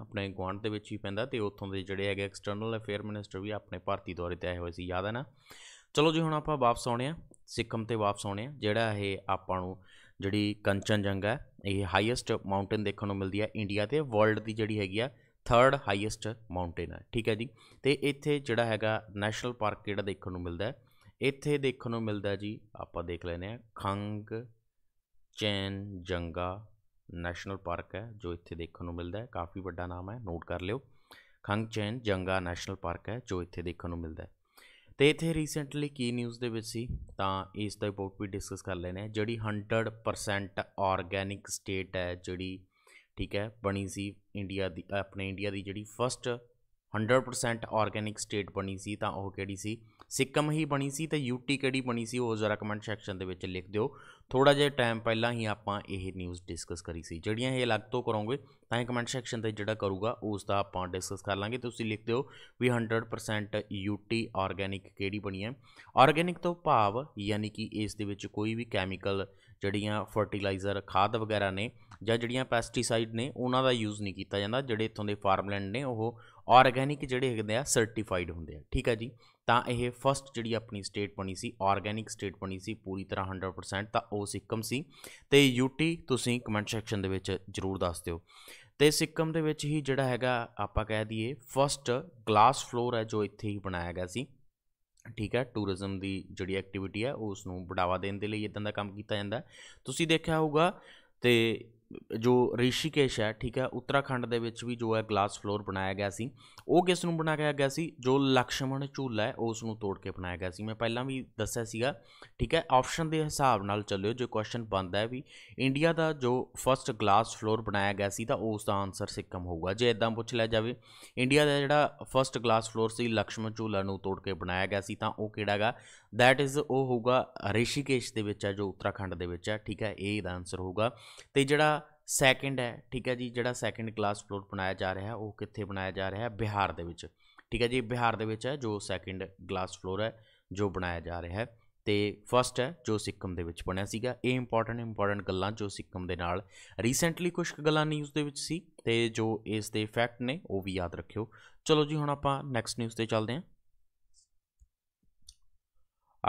ਆਪਣੇ ਗਵਾਂਡ ਦੇ ਵਿੱਚ ਹੀ ਪੈਂਦਾ ਤੇ ਉੱਥੋਂ ਦੇ ਜਿਹੜੇ ਹੈਗੇ ਐਕਸਟਰਨਲ ਅਫੇਅਰ ਮਿਨਿਸਟਰ ਵੀ ਆਪਣੇ ਭਾਰਤੀ ਦੌਰੇ ਤੇ ਆਏ ਹੋਏ ਸੀ ਯਾਦ ਹੈ ਨਾ ਚਲੋ ਜੀ ਹੁਣ ਆਪਾਂ ਵਾਪਸ ਆਉਣੇ ਆ ਸਿੱਕਮ ਤੇ ਵਾਪਸ ਆਉਣੇ ਆ ਜਿਹੜਾ ਇਹ ਆਪਾਂ ਨੂੰ ਜਿਹੜੀ ਕੰਚਨਜੰਗਾ ਇਹ ਹਾਈਐਸਟ ਮਾਊਂਟੇਨ ਦੇਖਣ ਨੂੰ ਮਿਲਦੀ ਹੈ ਇੰਡੀਆ ਤੇ ਵਰਲਡ ਦੀ ਜਿਹੜੀ ਹੈਗੀ ਆ ਥਰਡ ਹਾਈਐਸਟ ਮਾਊਂਟੇਨ ਹੈ ਠੀਕ ਹੈ ਜੀ ਤੇ ਇੱਥੇ ਜਿਹੜਾ ਹੈਗਾ ਨੈਸ਼ਨਲ ਪਾਰਕ ਕਿਹੜਾ ਦੇਖਣ ਨੂੰ ਮਿਲਦਾ ਹੈ ਇੱਥੇ ਦੇਖਣ ਨੂੰ ਮਿਲਦਾ ਜੀ ਆਪਾਂ ਦੇਖ ਲੈਨੇ ਆ ਖੰਗ ਚੈਨ ਜੰਗਾ ਨੈਸ਼ਨਲ ਪਾਰਕ ਹੈ ਜੋ ਇੱਥੇ ਦੇਖਣ ਨੂੰ ਮਿਲਦਾ ਹੈ ਕਾਫੀ ਵੱਡਾ ਨਾਮ ਹੈ ਨੋਟ ਕਰ ਲਿਓ ਖੰਗ ਚੈਨ ਜੰਗਾ ਨੈਸ਼ਨਲ ਪਾਰਕ ਹੈ ਜੋ ਇੱਥੇ ਦੇਖਣ ਨੂੰ ਮਿਲਦਾ ਹੈ ਤੇ ਇੱਥੇ ਰੀਸੈਂਟਲੀ ਕੀ ਨਿਊਜ਼ ਦੇ ਵਿੱਚ ਸੀ ਤਾਂ ਇਸ ਦਾ ਰਿਪੋਰਟ ਵੀ ਡਿਸਕਸ ਕਰ ਲੈਨੇ ਆ ਜਿਹੜੀ 100% ਆਰਗੈਨਿਕ ਸਟੇਟ ਹੈ ਜਿਹੜੀ ਠੀਕ ਹੈ ਬਣੀ ਸੀ ਇੰਡੀਆ ਦੀ ਆਪਣੇ ਇੰਡੀਆ ਦੀ ਜਿਹੜੀ ਫਸਟ 100% ਆਰਗੈਨਿਕ ਸਟੇਟ ਬਣੀ ਸੀ ਤਾਂ ਉਹ ਕਿਹੜੀ ਸੀ ਸਿੱਕਮ ਹੀ ਬਣੀ ਸੀ ਤੇ ਯੂਟੀ ਕਿਹੜੀ ਬਣੀ ਸੀ ਉਹ ਜ਼ਰਾ ਕਮੈਂਟ ਸੈਕਸ਼ਨ ਦੇ ਵਿੱਚ ਲਿਖ ਦਿਓ ਥੋੜਾ ਜਿਹਾ ਟਾਈਮ ਪਹਿਲਾਂ ਹੀ ਆਪਾਂ ਇਹ ਨਿਊਜ਼ ਡਿਸਕਸ ਕਰੀ ਸੀ ਜਿਹੜੀਆਂ ਇਹ ਅਲੱਗ ਤੋਂ ਕਰੋਗੇ ਤਾਂ ਇਹ ਕਮੈਂਟ ਸੈਕਸ਼ਨ ਤੇ ਜਿਹੜਾ ਕਰੂਗਾ ਉਸ ਦਾ ਆਪਾਂ ਡਿਸਕਸ ਕਰ ਲਾਂਗੇ ਤੁਸੀਂ ਲਿਖ ਦਿਓ ਵੀ 100% ਯੂਟੀ ਆਰਗੈਨਿਕ ਕਿਹੜੀ ਬਣੀ ਹੈ ਆਰਗੈਨਿਕ ਤੋਂ ਭਾਵ ਯਾਨੀ ਕਿ ਇਸ ਦੇ ਵਿੱਚ ਕੋਈ ਵੀ ਕੈਮੀਕਲ ਜਿਹੜੀਆਂ ਫਰਟੀਲਾਈਜ਼ਰ ਖਾਦ ਵਗੈਰਾ ਨੇ ਜਾਂ ਜਿਹੜੀਆਂ ਪੈਸਟੀਸਾਈਡ ਨੇ ਉਹਨਾਂ ਦਾ ਯੂਜ਼ ਨਹੀਂ ਕੀਤਾ ਜਾਂਦਾ ਜਿਹੜੇ ਇੱਥੋਂ ਦੇ ਫਾਰਮਲੈਂਡ ਨੇ ਉਹ ਆਰਗੈਨਿਕ ਜਿਹੜੇ ਹੈਗੇ ਆ ਸਰਟੀਫਾਈਡ ਹੁੰਦੇ ਆ ਠੀਕ ਆ ਜੀ ਤਾਂ ਇਹ ਫਸਟ ਜਿਹੜੀ ਆਪਣੀ ਸਟੇਟ ਬਣੀ ਸੀ ਆਰਗੈਨਿਕ ਸਟੇਟ ਬਣੀ ਸੀ ਪੂਰੀ ਤਰ੍ਹਾਂ 100% ਤਾਂ ਉਹ ਸਿੱਕਮ ਸੀ ਤੇ ਯੂਟੀ ਤੁਸੀਂ ਕਮੈਂਟ ਸੈਕਸ਼ਨ ਦੇ ਵਿੱਚ ਜਰੂਰ ਦੱਸ ਦਿਓ ਤੇ ਸਿੱਕਮ ਦੇ ਵਿੱਚ ਹੀ ਜਿਹੜਾ ਹੈਗਾ ਆਪਾਂ ਕਹਿ ਦਈਏ ਫਸਟ ਗਲਾਸ ਫਲੋਰ ਹੈ ਜੋ ਇੱਥੇ ਹੀ ਬਣਾਇਆ ਗਿਆ ਸੀ ਠੀਕ ਹੈ ਟੂਰਿਜ਼ਮ ਦੀ ਜਿਹੜੀ ਐਕਟੀਵਿਟੀ ਹੈ ਉਸ ਨੂੰ ਬੜਾਵਾ ਦੇਣ ਦੇ ਲਈ ਇਦਾਂ ਦਾ ਕੰਮ ਕੀਤਾ ਜਾਂਦਾ ਤੁਸੀਂ ਦੇਖਿਆ ਹੋਊਗਾ ਤੇ ਜੋ ਰਿਸ਼ੀਕੇਸ਼ ਹੈ ਠੀਕ ਹੈ ਉੱਤਰਾਖੰਡ ਦੇ ਵਿੱਚ ਵੀ ਜੋ ਹੈ ਗਲਾਸ ਫਲੋਰ ਬਣਾਇਆ ਗਿਆ ਸੀ ਉਹ ਕਿਸ ਨੂੰ ਬਣਾਇਆ ਗਿਆ ਸੀ ਜੋ ਲਕਸ਼ਮਣ ਝੂਲਾ ਹੈ ਉਸ ਨੂੰ ਤੋੜ ਕੇ ਬਣਾਇਆ ਗਿਆ ਸੀ ਮੈਂ ਪਹਿਲਾਂ ਵੀ ਦੱਸਿਆ ਸੀਗਾ ਠੀਕ ਹੈ ਆਪਸ਼ਨ ਦੇ ਹਿਸਾਬ ਨਾਲ ਚੱਲਿਓ ਜੇ ਕੁਐਸਚਨ ਬਣਦਾ ਹੈ ਵੀ ਇੰਡੀਆ ਦਾ ਜੋ ਫਰਸਟ ਗਲਾਸ ਫਲੋਰ ਬਣਾਇਆ ਗਿਆ ਸੀ ਤਾਂ ਉਸ ਦਾ ਆਨਸਰ ਸਿੱਕਮ ਹੋਊਗਾ ਜੇ ਇਦਾਂ ਪੁੱਛ ਲਿਆ ਜਾਵੇ ਇੰਡੀਆ ਦਾ ਜਿਹੜਾ ਫਰਸਟ ਗਲਾਸ ਫਲੋਰ ਸੀ ਲਕਸ਼ਮਣ ਝੂਲਾ ਨੂੰ ਤੋੜ ਕੇ ਬਣਾਇਆ ਗਿਆ ਸੀ ਤਾਂ ਉਹ ਕਿਹੜਾਗਾ ਦੈਟ ਇਜ਼ ਉਹ ਹੋਊਗਾ ਰਿਸ਼ੀਕੇਸ਼ ਦੇ ਵਿੱਚ ਆ ਜੋ ਉੱਤਰਾਖੰਡ ਦੇ ਵਿੱਚ ਆ ਠੀਕ ਹੈ ਇਹ ਇਹਦਾ ਆਨਸਰ ਹੋਊਗਾ ਤੇ ਜਿਹੜਾ ਸੈਕਿੰਡ ਹੈ ਠੀਕ ਹੈ ਜੀ ਜਿਹੜਾ ਸੈਕਿੰਡ ਕਲਾਸ ਫਲੋਰ ਬਣਾਇਆ ਜਾ ਰਿਹਾ ਉਹ ਕਿੱਥੇ ਬਣਾਇਆ ਜਾ ਰਿਹਾ ਬਿਹਾਰ ਦੇ ਵਿੱਚ ਠੀਕ ਹੈ ਜੀ ਬਿਹਾਰ ਦੇ ਵਿੱਚ ਹੈ ਜੋ ਸੈਕਿੰਡ ਗਲਾਸ ਫਲੋਰ ਹੈ ਜੋ ਬਣਾਇਆ ਜਾ ਰਿਹਾ ਹੈ ਤੇ ਫਰਸਟ ਹੈ ਜੋ ਸਿੱਕਮ ਦੇ ਵਿੱਚ ਬਣਿਆ ਸੀਗਾ ਇਹ ਇੰਪੋਰਟੈਂਟ ਇੰਪੋਰਟੈਂਟ ਗੱਲਾਂ ਜੋ ਸਿੱਕਮ ਦੇ ਨਾਲ ਰੀਸੈਂਟਲੀ ਕੁਝ ਗੱਲਾਂ ਨਿਊਜ਼ ਦੇ ਵਿੱਚ ਸੀ ਤੇ ਜੋ ਇਸ ਦੇ ਫੈਕਟ ਨੇ ਉਹ ਵੀ ਯਾਦ ਰੱਖਿਓ ਚਲੋ ਜੀ ਹੁਣ ਆਪਾਂ ਨੈਕਸਟ ਨਿਊਜ਼ ਤੇ ਚੱਲਦੇ ਹਾਂ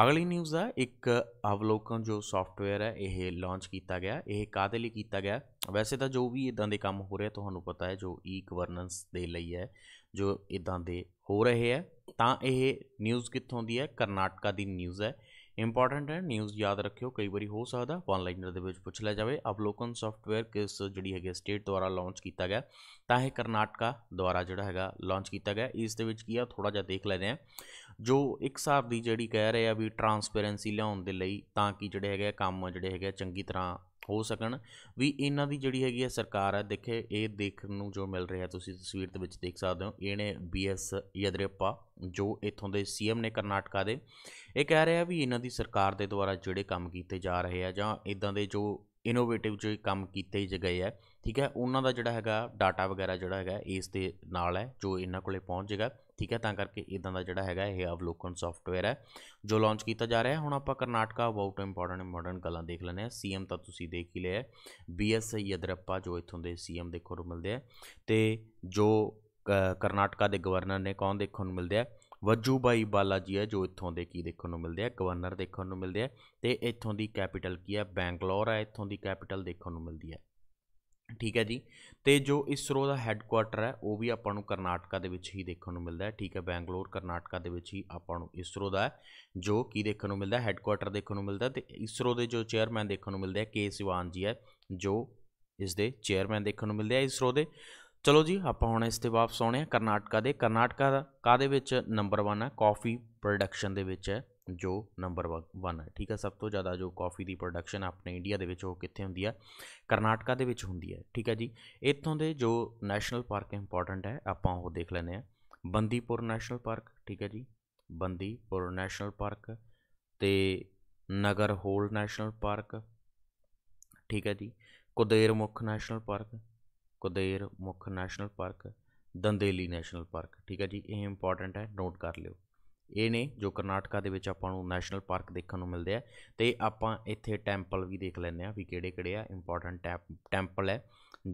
ਅਗਲੀ ਨਿਊਜ਼ ਆ ਇੱਕ ਅਵਲੋਕਨ ਜੋ ਸੌਫਟਵੇਅਰ ਹੈ ਇਹ ਲਾਂਚ ਕੀਤਾ ਗਿਆ ਇਹ ਕਾਦੇ ਲਈ ਕੀਤਾ ਗਿਆ ਵੈਸੇ ਤਾਂ ਜੋ ਵੀ ਇਦਾਂ ਦੇ ਕੰਮ ਹੋ ਰਿਹਾ ਤੁਹਾਨੂੰ ਪਤਾ ਹੈ ਜੋ ਈ ਗਵਰਨੈਂਸ ਦੇ ਲਈ ਹੈ ਜੋ ਇਦਾਂ ਦੇ ਹੋ ਰਹੇ ਹੈ ਤਾਂ ਇਹ ਨਿਊਜ਼ ਕਿੱਥੋਂ ਦੀ ਹੈ ਕਰਨਾਟਕਾ ਦੀ ਨਿਊਜ਼ ਹੈ ਇੰਪੋਰਟੈਂਟ ਹੈ ਨਿਊਜ਼ ਯਾਦ ਰੱਖਿਓ ਕਈ ਵਾਰੀ ਹੋ ਸਕਦਾ ਵਨ ਲਾਈਨਰ ਦੇ ਵਿੱਚ ਪੁੱਛ ਲਿਆ ਜਾਵੇ ਅਵਲੋਕਨ ਸੌਫਟਵੇਅਰ ਕਿਸ ਜਿਹੜੀ ਹੈਗੇ ਸਟੇਟ ਦੁਆਰਾ ਲਾਂਚ ਕੀਤਾ ਗਿਆ ਤਾਂ ਇਹ ਕਰਨਾਟਕਾ ਦੁਆਰਾ ਜਿਹੜਾ ਹੈਗਾ ਲਾਂਚ ਕੀਤਾ ਗਿਆ ਇਸ ਦੇ ਵਿੱਚ ਕੀ ਆ ਥੋੜਾ ਜਿਹਾ ਦੇਖ ਲੈਦੇ ਆ ਜੋ ਇੱਕ ਹਿਸਾਬ ਦੀ ਜਿਹੜੀ ਕਹਿ ਰਹੇ ਆ ਵੀ ਟਰਾਂਸਪੇਰੈਂਸੀ ਲਿਆਉਣ ਦੇ ਲਈ ਤਾਂ ਕਿ ਜਿਹੜੇ ਹੈਗੇ ਕੰਮ ਜਿਹੜੇ ਹੈਗੇ ਚੰਗੀ ਤਰ੍ਹਾਂ ਹੋ ਸਕਣ ਵੀ ਇਹਨਾਂ ਦੀ ਜਿਹੜੀ ਹੈਗੀ ਹੈ ਸਰਕਾਰ ਹੈ ਦੇਖੇ ਇਹ ਦੇਖਣ ਨੂੰ ਜੋ ਮਿਲ ਰਿਹਾ ਤੁਸੀਂ ਤਸਵੀਰ ਦੇ ਵਿੱਚ ਦੇਖ ਸਕਦੇ ਹੋ ਇਹਨੇ ਬੀਐਸ ਯਦਰੇਪਾ ਜੋ ਇਥੋਂ ਦੇ ਸੀਐਮ ਨੇ ਕਰਨਾਟਕਾ ਦੇ ਇਹ ਕਹਿ ਰਿਹਾ ਵੀ ਇਹਨਾਂ ਦੀ ਸਰਕਾਰ ਦੇ ਦੁਆਰਾ ਜਿਹੜੇ ਕੰਮ ਕੀਤੇ ਜਾ ਰਹੇ ਆ ਜਾਂ ਇਦਾਂ ਦੇ ਜੋ ਇਨੋਵੇਟਿਵ ਜੋ ਕੰਮ ਕੀਤੇ ਜ ਗਏ ਆ ਠੀਕ ਹੈ ਉਹਨਾਂ ਦਾ ਜਿਹੜਾ ਹੈਗਾ ਡਾਟਾ ਵਗੈਰਾ ਜਿਹੜਾ ਹੈਗਾ ਇਸ ਦੇ ਨਾਲ ਹੈ ਜੋ ਇਹਨਾਂ ਕੋਲੇ ਪਹੁੰਚ ਜਾਏਗਾ ਠੀਕ ਹੈ ਤਾਂ ਕਰਕੇ ਇਦਾਂ ਦਾ ਜਿਹੜਾ ਹੈਗਾ ਇਹ ਅਵਲੋਕਨ ਸੌਫਟਵੇਅਰ ਹੈ ਜੋ ਲਾਂਚ ਕੀਤਾ ਜਾ ਰਿਹਾ ਹੈ ਹੁਣ ਆਪਾਂ ਕਰਨਾਟਕਾ ਅਬਾਊਟ ਇੰਪੋਰਟੈਂਟ ਮਾਡਰਨ ਗੱਲਾਂ ਦੇਖ ਲੈਨੇ ਆ ਸੀਐਮ ਤਾਂ ਤੁਸੀਂ ਦੇਖ ਹੀ ਲਿਆ ਬੀਐਸ ਯਦਰੱਪਾ ਜੋ ਇਥੋਂ ਦੇ ਸੀਐਮ ਦੇਖਣ ਨੂੰ ਮਿਲਦੇ ਆ ਤੇ ਜੋ ਕਰਨਾਟਕਾ ਦੇ ਗਵਰਨਰ ਨੇ ਕੌਣ ਦੇਖਣ ਨੂੰ ਮਿਲਦੇ ਆ ਵਜੂਬਾਈ ਬਾਲਾ ਜੀ ਹੈ ਜੋ ਇੱਥੋਂ ਦੇ ਕੀ ਦੇਖਣ ਨੂੰ ਮਿਲਦੇ ਆ ਗਵਰਨਰ ਦੇਖਣ ਨੂੰ ਮਿਲਦੇ ਆ ਤੇ ਇੱਥੋਂ ਦੀ ਕੈਪੀਟਲ ਕੀ ਹੈ ਬੈਂਗਲੌਰ ਹੈ ਇੱਥੋਂ ਦੀ ਕੈਪੀਟਲ ਦੇਖਣ ਨੂੰ ਮਿਲਦੀ ਹੈ ਠੀਕ ਹੈ ਜੀ ਤੇ ਜੋ ਇਸਰੋ ਦਾ ਹੈੱਡਕੁਆਟਰ ਹੈ ਉਹ ਵੀ ਆਪਾਂ ਨੂੰ ਕਰਨਾਟਕਾ ਦੇ ਵਿੱਚ ਹੀ ਦੇਖਣ ਨੂੰ ਮਿਲਦਾ ਹੈ ਠੀਕ ਹੈ ਬੈਂਗਲੌਰ ਕਰਨਾਟਕਾ ਦੇ ਵਿੱਚ ਹੀ ਆਪਾਂ ਨੂੰ ਇਸਰੋ ਦਾ ਜੋ ਕੀ ਦੇਖਣ ਨੂੰ ਮਿਲਦਾ ਹੈ ਹੈੱਡਕੁਆਟਰ ਦੇਖਣ ਨੂੰ ਮਿਲਦਾ ਤੇ ਇਸਰੋ ਦੇ ਜੋ ਚੇਅਰਮੈਨ ਦੇਖਣ ਨੂੰ ਮਿਲਦੇ ਆ ਕੇ ਸਿਵਾਨ ਜੀ ਹੈ ਜੋ ਇਸ ਦੇ ਚੇਅਰਮੈਨ ਦੇਖਣ ਨੂੰ ਮਿਲਦੇ ਆ ਇਸਰੋ ਦੇ ਚਲੋ ਜੀ ਆਪਾਂ ਹੁਣ ਇਸ ਤੇ ਵਾਪਸ ਆਉਣੇ ਆ ਕਰਨਾਟਕਾ ਦੇ ਕਰਨਾਟਕਾ ਦਾ ਕਾ ਦੇ ਵਿੱਚ ਨੰਬਰ 1 ਹੈ ਕਾਫੀ ਪ੍ਰੋਡਕਸ਼ਨ ਦੇ ਵਿੱਚ ਹੈ ਜੋ ਨੰਬਰ 1 ਹੈ ਠੀਕ ਹੈ ਸਭ ਤੋਂ ਜ਼ਿਆਦਾ ਜੋ ਕਾਫੀ ਦੀ ਪ੍ਰੋਡਕਸ਼ਨ ਆਪਣੇ ਇੰਡੀਆ ਦੇ ਵਿੱਚ ਉਹ ਕਿੱਥੇ ਹੁੰਦੀ ਹੈ ਕਰਨਾਟਕਾ ਦੇ ਵਿੱਚ ਹੁੰਦੀ ਹੈ ਠੀਕ ਹੈ ਜੀ ਇੱਥੋਂ ਦੇ ਜੋ ਨੈਸ਼ਨਲ ਪਾਰਕ ਇੰਪੋਰਟੈਂਟ ਹੈ ਆਪਾਂ ਉਹ ਦੇਖ ਲੈਨੇ ਆ ਬੰਦੀਪੁਰ ਨੈਸ਼ਨਲ ਪਾਰਕ ਠੀਕ ਹੈ ਜੀ ਬੰਦੀਪੁਰ ਨੈਸ਼ਨਲ ਪਾਰਕ ਤੇ ਨਗਰ ਹੋਲ ਨੈਸ਼ਨਲ ਪਾਰਕ ਠੀਕ ਹੈ ਜੀ Mukh national park Mukh national park Dandeli national park ਠੀਕ ਹੈ ਜੀ ਇਹ ਇੰਪੋਰਟੈਂਟ ਹੈ ਨੋਟ ਕਰ ਲਿਓ ਇਹ ਨੇ ਜੋ ਕਰਨਾਟਕਾ ਦੇ ਵਿੱਚ ਆਪਾਂ ਨੂੰ ਨੈਸ਼ਨਲ ਪਾਰਕ ਦੇਖਣ ਨੂੰ ਮਿਲਦੇ ਆ ਤੇ ਆਪਾਂ ਇੱਥੇ ਟੈਂਪਲ ਵੀ ਦੇਖ ਲੈਂਦੇ ਆ ਵੀ ਕਿਹੜੇ ਕਿਹੜੇ ਆ ਇੰਪੋਰਟੈਂਟ ਟੈਂਪਲ ਹੈ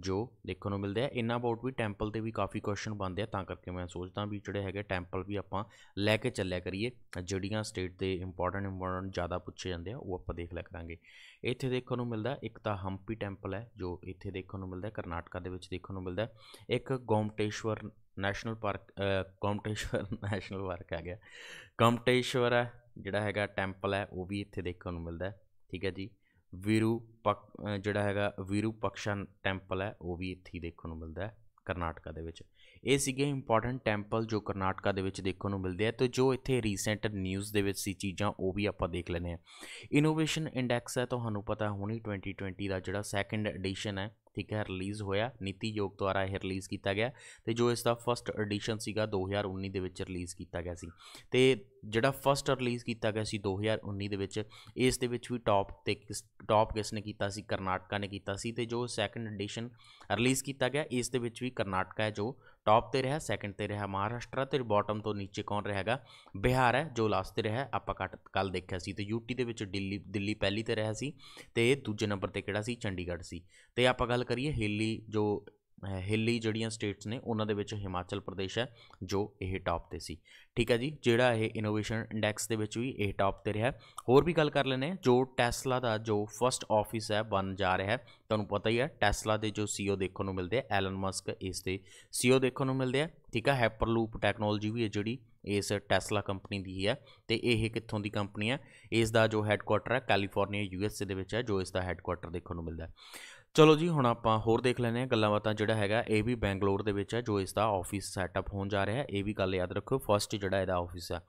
ਜੋ ਦੇਖਣ ਨੂੰ ਮਿਲਦੇ ਆ ਇਨਾ ਅਬਾਊਟ ਵੀ ਟੈਂਪਲ ਤੇ ਵੀ ਕਾਫੀ ਕੁਐਸਚਨ ਬੰਦੇ ਆ ਤਾਂ ਕਰਕੇ ਮੈਂ ਸੋਚਦਾ ਵੀ ਜਿਹੜੇ ਹੈਗੇ ਟੈਂਪਲ ਵੀ ਆਪਾਂ ਲੈ ਕੇ ਚੱਲਿਆ ਕਰੀਏ ਜਿਹੜੀਆਂ ਸਟੇਟ ਦੇ ਇੰਪੋਰਟੈਂਟ ਇੰਪੋਰਟੈਂਟ ਜ਼ਿਆਦਾ ਪੁੱਛੇ ਜਾਂਦੇ ਆ ਉਹ ਆਪਾਂ ਦੇਖ ਲਿਆ ਕਰਾਂਗੇ ਇੱਥੇ ਦੇਖਣ ਨੂੰ ਮਿਲਦਾ ਇੱਕ ਤਾਂ ਹੰਪੀ ਟੈਂਪਲ ਹੈ ਜੋ ਇੱਥੇ ਦੇਖਣ ਨੂੰ ਮਿਲਦਾ ਕਰਨਾਟਕਾ ਦੇ ਵਿੱਚ ਦੇਖਣ ਨੂੰ ਮਿਲਦਾ ਇੱਕ Gomateshwar national park Gomateshwar national park ਆ ਗਿਆ ਕੋਮਟੇਸ਼ਵਰ ਹੈ ਜਿਹੜਾ ਹੈਗਾ ਟੈਂਪਲ ਹੈ ਉਹ ਵੀ ਇੱਥੇ ਦੇਖਣ ਨੂੰ ਮਿਲਦਾ ਹੈ ਠੀਕ ਹੈ ਜੀ ਵੀਰੂ ਜਿਹੜਾ ਹੈਗਾ ਵੀਰੂ ਪਕਸ਼ਾ ਟੈਂਪਲ ਹੈ ਉਹ ਵੀ ਇੱਥੇ ਦੇਖਣ ਨੂੰ ਮਿਲਦਾ ਹੈ ਕਰਨਾਟਕਾ ਦੇ ਵਿੱਚ ਇਹ ਸੀਗੇ ਇੰਪੋਰਟੈਂਟ ਟੈਂਪਲ ਜੋ ਕਰਨਾਟਕਾ ਦੇ ਵਿੱਚ ਦੇਖਣ ਨੂੰ ਮਿਲਦੇ ਆ ਤੇ ਜੋ ਇੱਥੇ ਰੀਸੈਂਟ ਨਿਊਜ਼ ਦੇ ਵਿੱਚ ਸੀ ਚੀਜ਼ਾਂ ਉਹ ਵੀ ਆਪਾਂ ਦੇਖ ਲੈਨੇ ਆ ਇਨੋਵੇਸ਼ਨ ਇੰਡੈਕਸ ਹੈ ਤੁਹਾਨੂੰ ਪਤਾ ਹੋਣੀ 2020 ਦਾ ਜਿਹੜਾ ਸੈਕੰਡ ਐਡੀਸ਼ਨ ਹੈ ਠੀਕ ਹੈ ਰਿਲੀਜ਼ ਹੋਇਆ ਨੀਤੀ ਯੋਗ ਦੁਆਰਾ ਇਹ ਰਿਲੀਜ਼ ਕੀਤਾ ਗਿਆ ਤੇ ਜੋ ਇਸ ਦਾ ਫਰਸਟ ਐਡੀਸ਼ਨ ਸੀਗਾ 2019 ਦੇ ਵਿੱਚ ਰਿਲੀਜ਼ ਕੀਤਾ ਗਿਆ ਸੀ ਤੇ ਜਿਹੜਾ ਫਰਸਟ ਰਿਲੀਜ਼ ਕੀਤਾ ਗਿਆ ਸੀ 2019 ਦੇ ਵਿੱਚ ਇਸ ਦੇ ਵਿੱਚ ਵੀ ਟੌਪ ਤੇ ਟੌਪ ਕਿਸ ਨੇ ਕੀਤਾ ਸੀ ਕਰਨਾਟਕਾ ਨੇ ਕੀਤਾ ਸੀ ਤੇ ਜੋ ਸੈਕੰਡ ਐਡੀਸ਼ਨ ਰਿਲੀਜ਼ ਕੀਤਾ ਗਿਆ ਇਸ ਦੇ ਵਿੱਚ ਵੀ ਕਰਨਾਟਕਾ ਹੈ ਜੋ ਟਾਪ ਤੇ ਰਿਹਾ ਸੈਕੰਡ ਤੇ ਰਿਹਾ ਮਹਾਰਾਸ਼ਟਰ ਤੇ ਬਾਟਮ ਤੋਂ ਨੀਚੇ ਕੌਣ ਰਹੇਗਾ ਬਿਹਾਰ ਹੈ ਜੋ ਲਾਸਟ ਤੇ ਰਿਹਾ ਆਪਾਂ ਕੱਲ ਦੇਖਿਆ ਸੀ ਤੇ ਯੂਟੀ ਦੇ ਵਿੱਚ ਦਿੱਲੀ ਦਿੱਲੀ ਪਹਿਲੀ ਤੇ ਰਿਹਾ ਸੀ ਤੇ ਦੂਜੇ ਨੰਬਰ ਤੇ ਕਿਹੜਾ ਸੀ ਚੰਡੀਗੜ੍ਹ ਸੀ ਤੇ ਆਪਾਂ ਗੱਲ ਕਰੀਏ ਹੇਲੀ ਜੋ ਹਿੱਲੀ ਜਿਹੜੀਆਂ ਸਟੇਟਸ ਨੇ ਉਹਨਾਂ ਦੇ ਵਿੱਚ ਹਿਮਾਚਲ ਪ੍ਰਦੇਸ਼ ਹੈ ਜੋ ਇਹ ਟਾਪ ਤੇ ਸੀ ਠੀਕ ਹੈ ਜੀ ਜਿਹੜਾ ਇਹ ਇਨੋਵੇਸ਼ਨ ਇੰਡੈਕਸ ਦੇ ਵਿੱਚ ਵੀ ਇਹ ਟਾਪ ਤੇ ਰਿਹਾ ਹੋਰ ਵੀ ਗੱਲ ਕਰ ਲੈਨੇ ਜੋ ਟੈਸਲਾ ਦਾ ਜੋ ਫਰਸਟ ਆਫਿਸ ਹੈ ਬਣ ਜਾ ਰਿਹਾ ਹੈ ਤੁਹਾਨੂੰ ਪਤਾ ਹੀ ਹੈ ਟੈਸਲਾ ਦੇ ਜੋ ਸੀਓ e ਦੇਖਣ ਨੂੰ ਮਿਲਦੇ ਆ ਐਲਨ ਮਸਕ ਇਸ ਦੇ ਸੀਓ e ਦੇਖਣ ਨੂੰ ਮਿਲਦੇ ਆ ਠੀਕ ਹੈ ਹਾਈਪਰਲੂਪ ਟੈਕਨੋਲੋਜੀ ਵੀ ਹੈ ਜਿਹੜੀ ਇਸ ਟੈਸਲਾ ਕੰਪਨੀ ਦੀ ਹੈ ਤੇ ਇਹ ਕਿੱਥੋਂ ਦੀ ਕੰਪਨੀ ਹੈ ਇਸ ਦਾ ਜੋ ਹੈੱਡਕੁਆਟਰ ਹੈ ਕੈਲੀਫੋਰਨੀਆ ਯੂ ਐਸ ਏ ਦੇ ਵਿੱਚ ਹੈ ਜੋ ਇਸ ਦਾ ਹੈੱਡਕੁਆਟਰ ਦੇਖਣ ਨੂੰ ਮਿਲਦਾ ਹੈ ਚਲੋ ਜੀ ਹੁਣ ਆਪਾਂ ਹੋਰ ਦੇਖ ਲੈਨੇ ਆ ਗੱਲਾਂ ਬਾਤਾਂ ਜਿਹੜਾ ਹੈਗਾ ਇਹ ਵੀ ਬੈਂਗਲੌਰ ਦੇ ਵਿੱਚ ਹੈ ਜੋ ਇਸ ਦਾ ਆਫਿਸ ਸੈਟਅਪ ਹੋਣ ਜਾ ਰਿਹਾ ਹੈ ਇਹ ਵੀ ਗੱਲ ਯਾਦ ਰੱਖੋ ਫਸਟ ਜਿਹੜਾ ਇਹਦਾ ਆਫਿਸ ਹੈ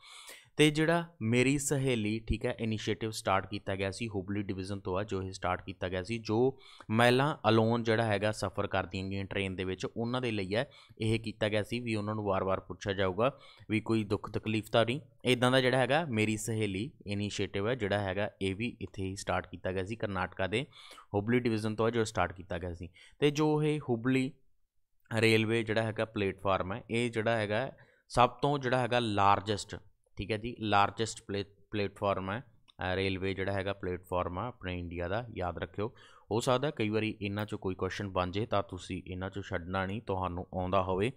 ਤੇ ਜਿਹੜਾ ਮੇਰੀ ਸਹੇਲੀ ਠੀਕ ਹੈ ਇਨੀਸ਼ੀਏਟਿਵ ਸਟਾਰਟ ਕੀਤਾ ਗਿਆ ਸੀ ਹੁਬਲੀ ਡਿਵੀਜ਼ਨ ਤੋਂ ਆ ਜੋ ਇਹ ਸਟਾਰਟ ਕੀਤਾ ਗਿਆ ਸੀ ਜੋ ਮਹਿਲਾ ਅਲੋਨ ਜਿਹੜਾ ਹੈਗਾ ਸਫ਼ਰ ਕਰਦੀਆਂ ਗਈਆਂ ਟ੍ਰੇਨ ਦੇ ਵਿੱਚ ਉਹਨਾਂ ਦੇ ਲਈ ਹੈ ਇਹ ਕੀਤਾ ਗਿਆ ਸੀ ਵੀ ਉਹਨਾਂ ਨੂੰ ਵਾਰ-ਵਾਰ ਪੁੱਛਿਆ ਜਾਊਗਾ ਵੀ ਕੋਈ ਦੁੱਖ ਤਕਲੀਫ ਤਾਂ ਨਹੀਂ ਇਦਾਂ ਦਾ ਜਿਹੜਾ ਹੈਗਾ ਮੇਰੀ ਸਹੇਲੀ ਇਨੀਸ਼ੀਏਟਿਵ ਹੈ ਜਿਹੜਾ ਹੈਗਾ ਇਹ ਵੀ ਇੱਥੇ ਹੀ ਸਟਾਰਟ ਕੀਤਾ ਗਿਆ ਸੀ ਕਰਨਾਟਕਾ ਦੇ ਹੁਬਲੀ ਡਿਵੀਜ਼ਨ ਤੋਂ ਆ ਜੋ ਸਟਾਰਟ ਕੀਤਾ ਗਿਆ ਸੀ ਤੇ ਜੋ ਇਹ ਹੁਬਲੀ ਰੇਲਵੇ ਜਿਹੜਾ ਹੈਗਾ ਪਲੇਟਫਾਰਮ ਹੈ ਇਹ ਜਿਹੜਾ ਹੈਗਾ ਸਭ ਤੋਂ ਜਿਹੜਾ ਹੈਗਾ ਲਾਰਜੈਸਟ ਠੀਕ ਹੈ ਜੀ ਲਾਰਜੈਸਟ ਪਲੇਟਫਾਰਮ ਹੈ ਰੇਲਵੇ ਜਿਹੜਾ ਹੈਗਾ ਪਲੇਟਫਾਰਮ ਆ ਆਪਣੇ ਇੰਡੀਆ ਦਾ ਯਾਦ ਰੱਖਿਓ ਹੋ ਸਕਦਾ ਕਈ ਵਾਰੀ ਇਹਨਾਂ ਚੋਂ ਕੋਈ ਕੁਐਸਚਨ ਬਣ ਜੇ ਤਾਂ ਤੁਸੀਂ ਇਹਨਾਂ ਚੋਂ ਛੱਡਣਾ ਨਹੀਂ ਤੁਹਾਨੂੰ ਆਉਂਦਾ ਹੋਵੇ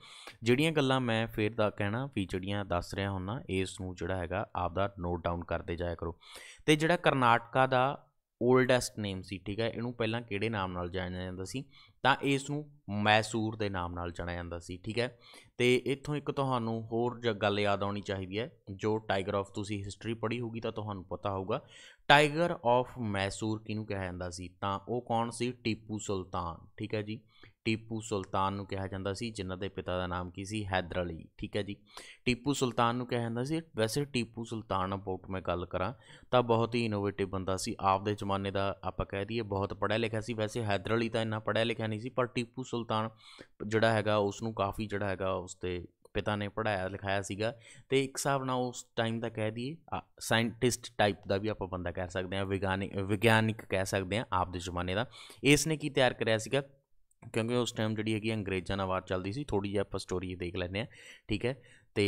ਜਿਹੜੀਆਂ ਗੱਲਾਂ ਮੈਂ ਫੇਰ ਦਾ ਕਹਿਣਾ ਵੀ ਜਿਹੜੀਆਂ ਦੱਸ ਰਿਹਾ ਹੁੰਨਾ ਇਸ ਨੂੰ ਜਿਹੜਾ ਹੈਗਾ ਆਪਦਾ ਨੋਟ ਡਾਊਨ ਕਰਦੇ ਜਾਇਆ ਕਰੋ ਤੇ ਜਿਹੜਾ ਕਰਨਾਟਕਾ ਦਾ ਓਲਡੈਸਟ ਨੇਮ ਸੀ ਠੀਕ ਹੈ ਇਹਨੂੰ ਪਹਿਲਾਂ ਕਿਹੜੇ ਨਾਮ ਨਾਲ ਜਾਣਿਆ ਜਾਂਦਾ ਸੀ ਤਾਂ ਇਸ ਨੂੰ ਮੈਸੂਰ ਦੇ ਨਾਮ ਨਾਲ ਜਾਣਿਆ ਜਾਂਦਾ ਸੀ ਠੀਕ ਹੈ ਤੇ ਇੱਥੋਂ ਇੱਕ ਤੁਹਾਨੂੰ ਹੋਰ ਗੱਲ ਯਾਦ ਆਉਣੀ ਚਾਹੀਦੀ ਹੈ ਜੋ ਟਾਈਗਰ ਆਫ ਤੁਸੀਂ ਹਿਸਟਰੀ ਪੜ੍ਹੀ ਹੋਗੀ ਤਾਂ ਤੁਹਾਨੂੰ ਪਤਾ ਹੋਊਗਾ ਟਾਈਗਰ ਆਫ ਮੈਸੂਰ ਕਿਹਨੂੰ ਕਿਹਾ ਜਾਂਦਾ ਸੀ ਤਾਂ ਉਹ ਕੌਣ ਸੀ ਟੀਪੂ ਸੁਲਤਾਨ ਠੀਕ ਹੈ ਜੀ ਟੀਪੂ ਸੁਲਤਾਨ ਨੂੰ ਕਿਹਾ ਜਾਂਦਾ ਸੀ ਜਿਨ੍ਹਾਂ ਦੇ ਪਿਤਾ ਦਾ ਨਾਮ ਕੀ ਸੀ ਹੈਦਰ ਅਲੀ ਠੀਕ ਹੈ ਜੀ ਟੀਪੂ ਸੁਲਤਾਨ ਨੂੰ ਕਿਹਾ ਜਾਂਦਾ ਸੀ ਵੈਸੇ ਟੀਪੂ ਸੁਲਤਾਨ ਅਬਾਊਟ ਮੈਂ ਗੱਲ ਕਰਾਂ ਤਾਂ ਬਹੁਤ ਹੀ ਇਨੋਵੇਟਿਵ ਬੰਦਾ ਸੀ ਆਪ ਦੇ ਜ਼ਮਾਨੇ ਦਾ ਆਪਾਂ ਕਹਿ ਦਈਏ ਬਹੁਤ ਪੜ੍ਹਿਆ ਲਿਖਿਆ ਸੀ ਵੈਸੇ ਹੈਦਰ ਅਲੀ ਤਾਂ ਇੰਨਾ ਪੜ੍ਹਿਆ ਲਿਖਿਆ ਨਹੀਂ ਸੀ ਪਰ ਟੀਪੂ ਸੁਲਤਾਨ ਜਿਹੜਾ ਹੈਗਾ ਉਸ ਨੂੰ ਕਾਫੀ ਜਿਹੜਾ ਹੈਗਾ ਉਸ ਤੇ ਪਿਤਾ ਨੇ ਪੜਾਇਆ ਲਿਖਾਇਆ ਸੀਗਾ ਤੇ ਇੱਕ ਹਿਸਾਬ ਨਾਲ ਉਸ ਟਾਈਮ ਦਾ ਕਹਿ ਦਈਏ ਸਾਇੰਟਿਸਟ ਟਾਈਪ ਦਾ ਵੀ ਆਪਾਂ ਬੰਦਾ ਕਹਿ ਸਕਦੇ ਆ ਵਿਗਿਆਨਿਕ ਵਿਗਿਆਨਿਕ ਕਹਿ ਸਕਦੇ ਆ ਆਪ ਦੇ ਜ਼ਮਾਨੇ ਦਾ ਇਸ ਨੇ ਕੀ ਤਿਆਰ ਕਰਿਆ ਸੀਗਾ ਕਿਉਂਕਿ ਉਸ ਟਾਈਮ ਜਿਹੜੀ ਹੈਗੀ ਅੰਗਰੇਜ਼ਾਂ ਨਾਲ ਵਾਰ ਚੱਲਦੀ ਸੀ ਥੋੜੀ ਜਿਹੀ ਆਪਾਂ ਸਟੋਰੀ ਦੇਖ ਲੈਂਦੇ ਆ ਠੀਕ ਹੈ ਤੇ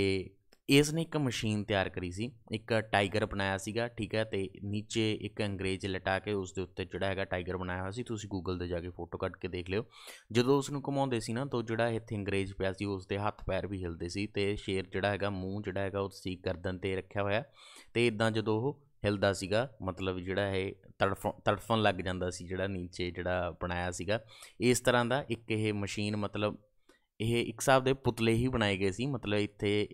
ਇਸ ਨੇ ਇੱਕ ਮਸ਼ੀਨ ਤਿਆਰ ਕਰੀ ਸੀ ਇੱਕ ਟਾਈਗਰ ਬਣਾਇਆ ਸੀਗਾ ਠੀਕ ਹੈ ਤੇ ਨੀਚੇ ਇੱਕ ਅੰਗਰੇਜ਼ ਲਟਾ ਕੇ ਉਸ ਦੇ ਉੱਤੇ ਜਿਹੜਾ ਹੈਗਾ ਟਾਈਗਰ ਬਣਾਇਆ ਹੋਇਆ ਸੀ ਤੁਸੀਂ ਗੂਗਲ ਤੇ ਜਾ ਕੇ ਫੋਟੋ ਕੱਢ ਕੇ ਦੇਖ ਲਿਓ ਜਦੋਂ ਉਸ ਨੂੰ ਘੁਮਾਉਂਦੇ ਸੀ ਨਾ ਤਾਂ ਜਿਹੜਾ ਇੱਥੇ ਅੰਗਰੇਜ਼ ਪਿਆ ਸੀ ਉਸ ਦੇ ਹੱਥ ਪੈਰ ਵੀ ਹਿਲਦੇ ਸੀ ਤੇ ਸ਼ੇਰ ਜਿਹੜਾ ਹੈਗਾ ਮੂੰਹ ਜਿਹੜਾ ਹੈਗਾ ਉਸ ਦੀ ਗਰਦਨ ਤੇ ਰੱਖਿਆ ਹੋਇਆ ਤੇ ਇਦਾਂ ਜਦੋਂ ਉਹ ਹਿਲਦਾ ਸੀਗਾ ਮਤਲਬ ਜਿਹੜਾ ਇਹ ਤੜਫ ਤੜਫਣ ਲੱਗ ਜਾਂਦਾ ਸੀ ਜਿਹੜਾ ਨੀਚੇ ਜਿਹੜਾ ਬਣਾਇਆ ਸੀਗਾ ਇਸ ਤਰ੍ਹਾਂ ਦਾ ਇੱਕ ਇਹ ਮਸ਼ੀਨ ਮਤਲਬ ਇਹ ਇੱਕ ਹਿਸਾਬ ਦੇ ਪੁਤਲੇ ਹੀ ਬਣਾਏ ਗਏ ਸੀ ਮਤਲਬ ਇੱਥੇ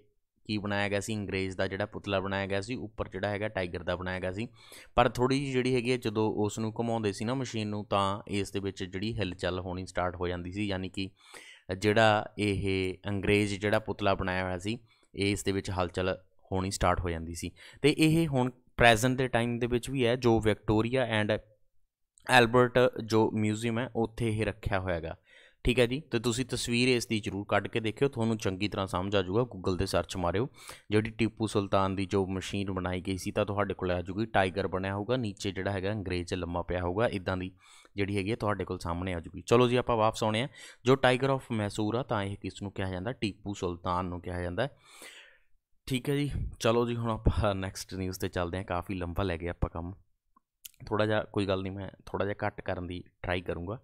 ਕੀ ਬਣਾਇਆ ਗਿਆ ਸੀ ਅੰਗਰੇਜ਼ ਦਾ ਜਿਹੜਾ ਪੁਤਲਾ ਬਣਾਇਆ ਗਿਆ ਸੀ ਉੱਪਰ ਜਿਹੜਾ ਹੈਗਾ ਟਾਈਗਰ ਦਾ ਬਣਾਇਆ ਗਿਆ ਸੀ ਪਰ ਥੋੜੀ ਜਿਹੀ ਜਿਹੜੀ ਹੈਗੀ ਹੈ ਜਦੋਂ ਉਸ ਨੂੰ ਘੁਮਾਉਂਦੇ ਸੀ ਨਾ ਮਸ਼ੀਨ ਨੂੰ ਤਾਂ ਇਸ ਦੇ ਵਿੱਚ ਜਿਹੜੀ ਹਿਲਚਲ ਹੋਣੀ ਸਟਾਰਟ ਹੋ ਜਾਂਦੀ ਸੀ ਯਾਨੀ ਕਿ ਜਿਹੜਾ ਇਹ ਅੰਗਰੇਜ਼ ਜਿਹੜਾ ਪੁਤਲਾ ਬਣਾਇਆ ਹੋਇਆ ਸੀ ਇਸ ਦੇ ਵਿੱਚ ਹਲਚਲ ਹੋਣੀ ਸਟਾਰਟ ਹੋ ਜਾਂਦੀ ਸੀ ਤੇ ਇਹ ਹੁਣ ਪ੍ਰੈਜ਼ੈਂਟ ਦੇ ਟਾਈਮ ਦੇ ਵਿੱਚ ਵੀ ਹੈ ਜੋ ਵਿਕਟੋਰੀਆ ਐਂਡ ਐਲਬਰਟ ਜੋ ਮਿਊਜ਼ੀਅਮ ਹੈ ਉੱਥੇ ਇਹ ਰੱਖਿਆ ਹੋਇਆ ਹੈਗਾ ਠੀਕ ਹੈ ਜੀ ਤੇ ਤੁਸੀਂ ਤਸਵੀਰ ਇਸ ਦੀ ਜ਼ਰੂਰ ਕੱਢ ਕੇ ਦੇਖਿਓ ਤੁਹਾਨੂੰ ਚੰਗੀ ਤਰ੍ਹਾਂ ਸਮਝ ਆ ਜਾਊਗਾ ਗੂਗਲ ਤੇ ਸਰਚ ਮਾਰਿਓ ਜਿਹੜੀ ਟੀਪੂ ਸੁਲਤਾਨ ਦੀ ਜੋ ਮਸ਼ੀਨ ਬਣਾਈ ਗਈ ਸੀ ਤਾਂ ਤੁਹਾਡੇ ਕੋਲ ਆ ਜਾਊਗੀ ਟਾਈਗਰ ਬਣਿਆ ਹੋਊਗਾ ਨੀਚੇ ਜਿਹੜਾ ਹੈਗਾ ਅੰਗਰੇਜ਼ ਲੰਮਾ ਪਿਆ ਹੋਊਗਾ ਇਦਾਂ ਦੀ ਜਿਹੜੀ ਹੈਗੀ ਤੁਹਾਡੇ ਕੋਲ ਸਾਹਮਣੇ ਆ ਜਾਊਗੀ ਚਲੋ ਜੀ ਆਪਾਂ ਵਾਪਸ ਆਉਣੇ ਆ ਜੋ ਟਾਈਗਰ ਆਫ ਮੈਸੂਰ ਆ ਤਾਂ ਇਹ ਕਿਸ ਨੂੰ ਕਿਹਾ ਜਾਂਦਾ ਟੀਪੂ ਸੁਲਤਾਨ ਨੂੰ ਕਿਹਾ ਜਾਂਦਾ ਠੀਕ ਹੈ ਜੀ ਚਲੋ ਜੀ ਹੁਣ ਆਪਾਂ ਨੈਕਸਟ ਨਿਊਜ਼ ਤੇ ਚੱਲਦੇ ਆ ਕਾਫੀ ਲੰਬਾ ਲੈ ਗਿਆ ਆਪਾਂ ਕੰਮ ਥੋੜਾ ਜਿਹਾ ਕੋਈ ਗੱਲ ਨਹੀਂ ਮੈਂ ਥੋੜਾ ਜਿਹਾ ਘੱਟ ਕਰਨ ਦੀ ਟਰਾਈ ਕਰੂੰਗਾ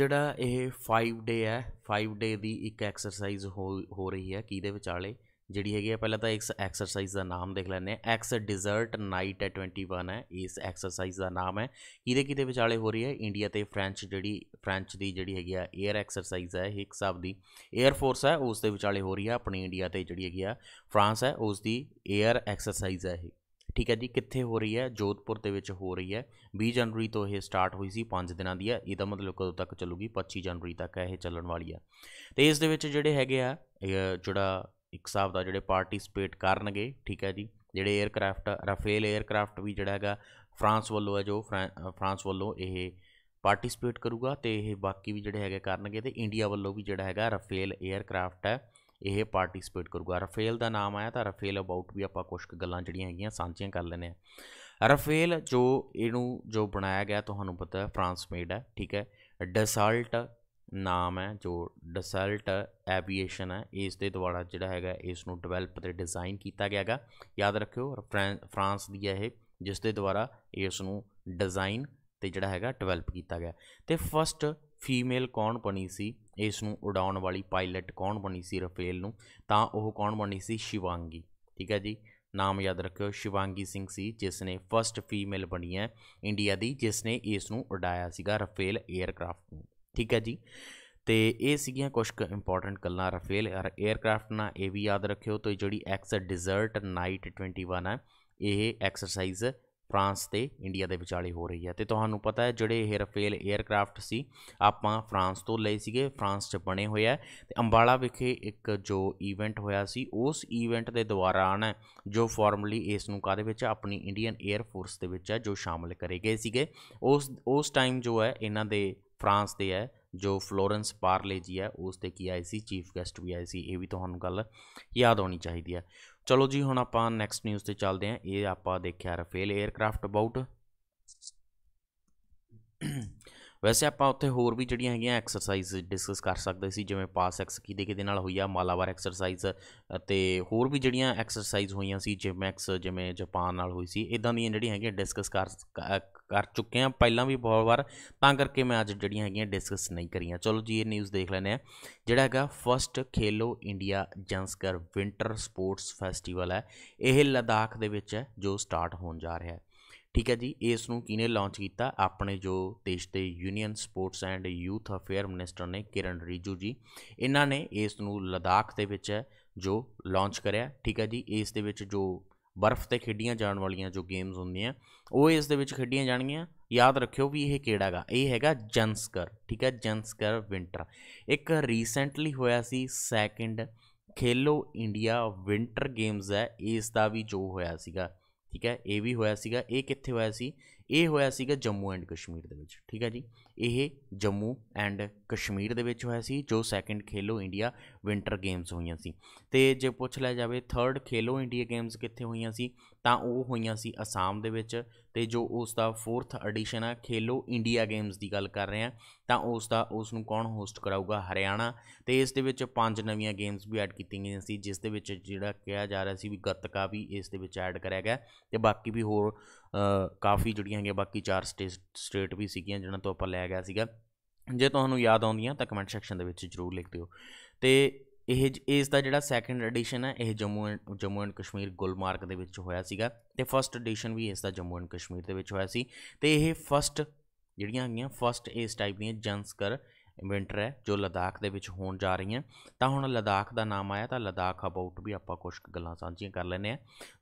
ਜਿਹੜਾ ਇਹ 5 ਡੇ ਹੈ 5 ਡੇ ਦੀ ਇੱਕ ਐਕਸਰਸਾਈਜ਼ ਹੋ ਰਹੀ ਹੈ ਕਿਹਦੇ ਵਿਚਾਲੇ ਜਿਹੜੀ ਹੈਗੀ ਆ ਪਹਿਲਾਂ ਤਾਂ ਇੱਕ ਐਕਸਰਸਾਈਜ਼ ਦਾ ਨਾਮ ਦੇਖ ਲੈਂਦੇ ਆ ਐਕਸ ਡਿਜ਼ਰਟ ਨਾਈਟ ਐ 21 ਹੈ ਇਸ ਐਕਸਰਸਾਈਜ਼ ਦਾ ਨਾਮ ਹੈ ਕਿਹਦੇ ਕਿਤੇ ਵਿਚਾਲੇ ਹੋ ਰਹੀ ਹੈ ਇੰਡੀਆ ਤੇ ਫ੍ਰੈਂਚ ਜਿਹੜੀ ਫ੍ਰੈਂਚ ਦੀ ਜਿਹੜੀ ਹੈਗੀ ਆ 에ਅਰ ਐਕਸਰਸਾਈਜ਼ ਹੈ ਇੱਕ ਸਾਬ ਦੀ 에ਅਰ ਫੋਰਸ ਹੈ ਉਸ ਦੇ ਵਿਚਾਲੇ ਹੋ ਰਹੀ ਹੈ ਆਪਣੀ ਇੰਡੀਆ ਤੇ ਜਿਹੜੀ ਹੈਗੀ ਆ ਫ੍ਰਾਂਸ ਹੈ ਉਸ ਦੀ 에ਅਰ ਐਕਸਰਸਾਈਜ਼ ਹੈ ਇਹ ਠੀਕ ਹੈ ਜੀ ਕਿੱਥੇ ਹੋ ਰਹੀ ਹੈ ਜੋਧਪੁਰ ਦੇ ਵਿੱਚ ਹੋ ਰਹੀ ਹੈ 20 ਜਨਵਰੀ ਤੋਂ ਇਹ ਸਟਾਰਟ ਹੋਈ ਸੀ 5 ਦਿਨਾਂ ਦੀ ਹੈ ਇਹਦਾ ਮਤਲਬ ਕਦੋਂ ਤੱਕ ਚੱਲੂਗੀ 25 ਜਨਵਰੀ ਤੱਕ ਇਹ ਚੱਲਣ ਵਾਲੀ ਹੈ ਤੇ ਇਸ ਦੇ ਵਿੱਚ ਜਿਹੜੇ ਹੈਗੇ ਆ ਜਿਹੜਾ ਇੱਕ ਸਾਹਿਬ ਦਾ ਜਿਹੜੇ ਪਾਰਟਿਸਪੇਟ ਕਰਨਗੇ ਠੀਕ ਹੈ ਜੀ ਜਿਹੜੇ 에ਅਰਕ੍ਰਾਫਟ ਰਾਫੇਲ 에ਅਰਕ੍ਰਾਫਟ ਵੀ ਜਿਹੜਾ ਹੈਗਾ ਫਰਾਂਸ ਵੱਲੋਂ ਹੈ ਜੋ ਫਰਾਂਸ ਵੱਲੋਂ ਇਹ ਪਾਰਟਿਸਪੇਟ ਕਰੂਗਾ ਤੇ ਇਹ ਬਾਕੀ ਵੀ ਜਿਹੜੇ ਹੈਗੇ ਕਰਨਗੇ ਤੇ ਇੰਡੀਆ ਵੱਲੋਂ ਵੀ ਜਿਹੜਾ ਹੈਗਾ ਰਾਫੇਲ 에ਅਰਕ੍ਰਾਫਟ ਹੈ ਇਹ ਪਾਰਟਿਸਪੇਟ ਕਰੂਗਾ ਰਾਫੇਲ ਦਾ ਨਾਮ ਆਇਆ ਤਾਂ ਰਾਫੇਲ ਅਬਾਊਟ ਵੀ ਆਪਾਂ ਕੁਝ ਗੱਲਾਂ ਜਿਹੜੀਆਂ ਹੈਗੀਆਂ ਸਾਂਝੀਆਂ ਕਰ ਲੈਨੇ ਆ ਰਾਫੇਲ ਜੋ ਇਹਨੂੰ ਜੋ ਬਣਾਇਆ ਗਿਆ ਤੁਹਾਨੂੰ ਪਤਾ ਹੈ ਫਰਾਂਸ ਮੇਡ ਹੈ ਠੀਕ ਹੈ ਡਸਾਲਟ ਨਾਮ ਹੈ ਜੋ ਡਸਲਟ ਐਵੀਏਸ਼ਨ ਹੈ ਇਸ ਦੇ ਦੁਆਰਾ ਜਿਹੜਾ ਹੈਗਾ ਇਸ ਨੂੰ ਡਿਵੈਲਪ ਤੇ ਡਿਜ਼ਾਈਨ ਕੀਤਾ ਗਿਆ ਹੈਗਾ ਯਾਦ ਰੱਖਿਓ ਫਰਾਂਸ ਦੀ ਹੈ ਇਹ ਜਿਸ ਦੇ ਦੁਆਰਾ ਇਸ ਨੂੰ ਡਿਜ਼ਾਈਨ ਤੇ ਜਿਹੜਾ ਹੈਗਾ ਡਿਵੈਲਪ ਕੀਤਾ ਗਿਆ ਤੇ ਫਸਟ ਫੀਮੇਲ ਕੌਣ ਬਣੀ ਸੀ ਇਸ ਨੂੰ ਉਡਾਉਣ ਵਾਲੀ ਪਾਇਲਟ ਕੌਣ ਬਣੀ ਸੀ ਰਫੇਲ ਨੂੰ ਤਾਂ ਉਹ ਕੌਣ ਬਣੀ ਸੀ ਸ਼ਿਵਾਂਗੀ ਠੀਕ ਹੈ ਜੀ ਨਾਮ ਯਾਦ ਰੱਖਿਓ ਸ਼ਿਵਾਂਗੀ ਸਿੰਘ ਸੀ ਜਿਸ ਨੇ ਫਸਟ ਫੀਮੇਲ ਬਣੀ ਹੈ ਇੰਡੀਆ ਦੀ ਜਿਸ ਨੇ ਇਸ ਨੂੰ ਉਡਾਇਆ ਸੀਗਾ ਰਫੇਲ 에ਅਰਕ੍ਰਾਫਟ ਨੂੰ ਠੀਕ ਹੈ ਜੀ ਤੇ ਇਹ ਸੀਗੀਆਂ ਕੁਝ ਇੰਪੋਰਟੈਂਟ ਗੱਲਾਂ ਰਫੇਲ 에ਅਰਕ੍ਰਾਫਟ ਨਾਲ ਇਹ ਵੀ ਯਾਦ ਰੱਖਿਓ ਤੇ ਜਿਹੜੀ ਐਕਸ ਡਿਜ਼ਰਟ ਨਾਈਟ 21 ਹੈ ਇਹ ਐਕਸਰਸਾਈਜ਼ ਫਰਾਂਸ ਤੇ ਇੰਡੀਆ ਦੇ ਵਿਚਾਲੇ ਹੋ ਰਹੀ ਹੈ ਤੇ ਤੁਹਾਨੂੰ ਪਤਾ ਹੈ ਜਿਹੜੇ ਇਹ ਰਫੇਲ 에ਅਰਕ੍ਰਾਫਟ ਸੀ ਆਪਾਂ ਫਰਾਂਸ ਤੋਂ ਲਏ ਸੀਗੇ ਫਰਾਂਸ 'ਚ ਬਣੇ ਹੋਏ ਆ ਤੇ ਅੰਬਾਲਾ ਵਿਖੇ ਇੱਕ ਜੋ ਇਵੈਂਟ ਹੋਇਆ ਸੀ ਉਸ ਇਵੈਂਟ ਦੇ ਦੌਰਾਨ ਜੋ ਫਾਰਮਲੀ ਇਸ ਨੂੰ ਕਾਦੇ ਵਿੱਚ ਆਪਣੀ ਇੰਡੀਅਨ 에ਅਰ ਫੋਰਸ ਦੇ ਵਿੱਚ ਹੈ ਜੋ ਸ਼ਾਮਲ ਕਰੇ ਗਏ ਸੀਗੇ ਉਸ ਉਸ ਟਾਈਮ ਜੋ ਹੈ ਇਹਨਾਂ ਦੇ ਫਰਾਂਸ ਦੇ ਹੈ ਜੋ ਫਲੋਰੈਂਸ ਪਾਰਲੇ ਜੀ ਹੈ ਉਸ ਤੇ ਕੀ ਆਈ ਸੀ ਚੀਫ ਗੈਸਟ ਵੀ ਆਈ ਸੀ ਇਹ ਵੀ ਤੁਹਾਨੂੰ ਗੱਲ ਯਾਦ ਹੋਣੀ ਚਾਹੀਦੀ ਹੈ ਚਲੋ ਜੀ ਹੁਣ ਆਪਾਂ ਨੈਕਸਟ ਨਿਊਜ਼ ਤੇ ਚੱਲਦੇ ਹਾਂ ਇਹ ਆਪਾਂ ਦੇਖਿਆ ਰਫੇਲ 에ਅਰਕ੍ਰਾਫਟ ਅਬਾਊਟ ਵੈਸੇ ਆਪਾਂ ਉੱਥੇ ਹੋਰ ਵੀ ਜਿਹੜੀਆਂ ਹੈਗੀਆਂ ਐਕਸਰਸਾਈਜ਼ ਡਿਸਕਸ ਕਰ ਸਕਦੇ ਸੀ ਜਿਵੇਂ ਪਾਸ ਐਕਸ ਕੇ ਕਿਹਦੇ ਨਾਲ ਹੋਈ ਆ ਮਾਲਾਵਾਰ ਐਕਸਰਸਾਈਜ਼ ਅਤੇ ਹੋਰ ਵੀ ਜਿਹੜੀਆਂ ਐਕਸਰਸਾਈਜ਼ ਹੋਈਆਂ ਸੀ ਜਿਮੈਕਸ ਐਕਸ ਜਿਵੇਂ ਜਾਪਾਨ ਨਾਲ ਹੋਈ ਸੀ ਇਦਾਂ ਦੀਆਂ ਜਿਹੜੀਆਂ ਹੈਗੀਆਂ ਡਿਸਕਸ ਕਰ ਕਰ ਚੁੱਕੇ ਆ ਪਹਿਲਾਂ ਵੀ ਬਹੁਤ ਵਾਰ ਤਾਂ ਕਰਕੇ ਮੈਂ ਅੱਜ ਜਿਹੜੀਆਂ ਹੈਗੀਆਂ ਡਿਸਕਸ ਨਹੀਂ ਕਰੀਆਂ ਚਲੋ ਜੀ ਇਹ ਨਿਊਜ਼ ਦੇਖ ਲੈਨੇ ਆ ਜਿਹੜਾ ਹੈਗਾ first Khelo India Zanskar winter sports festival ਹੈ ਇਹ ਲਦਾਖ ਦੇ ਵਿੱਚ ਹੈ ਜੋ ਸਟਾਰਟ ਹੋਣ ਜਾ ਰਿਹਾ ਹੈ ਠੀਕ ਹੈ ਜੀ ਇਸ ਨੂੰ ਕਿਨੇ ਲਾਂਚ ਕੀਤਾ ਆਪਣੇ ਜੋ ਦੇਸ਼ ਦੇ union sports and youth affair minister ਨੇ ਕਿਰਨ ਰੀਜੂ ਜੀ ਇਹਨਾਂ ਨੇ ਇਸ ਨੂੰ ਲਦਾਖ ਦੇ ਵਿੱਚ ਜੋ ਲਾਂਚ ਕਰਿਆ ਠੀਕ ਹੈ ਜੀ ਇਸ ਦੇ ਵਿੱਚ ਜੋ ਬਰਫ਼ ਤੇ ਖੇਡੀਆਂ ਜਾਣ ਵਾਲੀਆਂ ਜੋ ਗੇਮਸ ਹੁੰਦੀਆਂ ਉਹ ਇਸ ਦੇ ਵਿੱਚ ਖੇਡੀਆਂ ਜਾਣਗੀਆਂ ਯਾਦ ਰੱਖਿਓ ਵੀ ਇਹ ਕਿਹੜਾਗਾ ਇਹ ਹੈਗਾ ਜੰਸਕਰ ਠੀਕ ਹੈ ਜੰਸਕਰ ਵਿੰਟਰ ਇੱਕ ਰੀਸੈਂਟਲੀ ਹੋਇਆ ਸੀ second Khelo India winter games ਹੈ ਇਸ ਦਾ ਵੀ ਜੋ ਹੋਇਆ ਸੀਗਾ ਠੀਕ ਹੈ ਇਹ ਵੀ ਹੋਇਆ ਸੀਗਾ ਇਹ ਕਿੱਥੇ ਹੋਇਆ ਸੀ ਇਹ ਹੋਇਆ ਸੀਗਾ ਜੰਮੂ ਐਂਡ ਕਸ਼ਮੀਰ ਦੇ ਵਿੱਚ ਠੀਕ ਹੈ ਜੀ ਇਹ ਜੰਮੂ ਐਂਡ ਕਸ਼ਮੀਰ ਦੇ ਵਿੱਚ ਹੋਇਆ ਸੀ ਜੋ second Khelo India winter games ਹੋਈਆਂ ਸੀ ਤੇ ਜੇ ਪੁੱਛ ਲਿਆ ਜਾਵੇ ਥਰਡ ਖੇਲੋ ਇੰਡੀਆ ਗੇਮਸ ਕਿੱਥੇ ਹੋਈਆਂ ਸੀ ਤਾਂ ਉਹ ਹੋਈਆਂ ਸੀ ਅਸਾਮ ਦੇ ਵਿੱਚ ਤੇ ਜੋ ਉਸ ਦਾ ਫੋਰਥ ਐਡੀਸ਼ਨ ਆ ਖੇਲੋ ਇੰਡੀਆ ਗੇਮਸ ਦੀ ਗੱਲ ਕਰ ਰਹੇ ਆ ਤਾਂ ਉਸ ਦਾ ਉਸ ਨੂੰ ਕੌਣ ਹੋਸਟ ਕਰਾਊਗਾ ਹਰਿਆਣਾ ਤੇ ਇਸ ਦੇ ਵਿੱਚ ਪੰਜ ਨਵੀਆਂ ਗੇਮਸ ਵੀ ਐਡ ਕੀਤੀਆਂ ਗਈਆਂ ਸੀ ਜਿਸ ਦੇ ਵਿੱਚ ਜਿਹੜਾ ਕਿਹਾ ਜਾ ਰਿਹਾ ਸੀ ਵੀ ਗੱਤਕਾ ਵੀ ਇਸ ਦੇ ਵਿੱਚ ਐਡ ਕਰਿਆ ਗਿਆ ਤੇ ਬਾਕੀ ਵੀ ਹੋਰ ਕਾਫੀ ਜੁੜੀਆਂ ਗਿਆ ਬਾਕੀ ਚਾਰ ਸਟੇਟ ਵੀ ਸੀਗੀਆਂ ਜਿਹਨਾਂ ਤੋਂ ਆਪਾਂ ਲੈ ਬਣਾਇਆ ਗਿਆ ਸੀਗਾ ਜੇ ਤੁਹਾਨੂੰ ਯਾਦ ਆਉਂਦੀਆਂ ਤਾਂ ਕਮੈਂਟ ਸੈਕਸ਼ਨ ਦੇ ਵਿੱਚ ਜਰੂਰ ਲਿਖ ਦਿਓ ਤੇ ਇਹ ਇਸ ਦਾ ਜਿਹੜਾ ਸੈਕੰਡ ਐਡੀਸ਼ਨ ਹੈ ਇਹ ਜੰਮੂ ਜੰਮੂ ਐਂਡ ਕਸ਼ਮੀਰ ਗੁਲਮਾਰਗ ਦੇ ਵਿੱਚ ਹੋਇਆ ਸੀਗਾ ਤੇ ਫਰਸਟ ਐਡੀਸ਼ਨ ਵੀ ਇਸ ਦਾ ਜੰਮੂ ਐਂਡ ਕਸ਼ਮੀਰ ਦੇ ਵਿੱਚ ਹੋਇਆ ਸੀ ਤੇ ਇਹ ਫਰਸਟ ਜਿਹੜੀਆਂ ਹੈਗੀਆਂ ਫਰਸਟ ਇਸ ਟਾਈਪ ਦੀਆਂ ਜੰਸਕਰ ਵਿੰਟਰ ਹੈ ਜੋ ਲਦਾਖ ਦੇ ਵਿੱਚ ਹੋਣ ਜਾ ਰਹੀਆਂ ਤਾਂ ਹੁਣ ਲਦਾਖ ਦਾ ਨਾਮ ਆਇਆ ਤਾਂ ਲਦਾਖ ਅਬਾਊਟ ਵੀ ਆਪਾਂ ਕੁਝ ਗੱਲਾਂ ਸਾਂਝੀਆਂ ਕਰ ਲੈਨੇ ਆ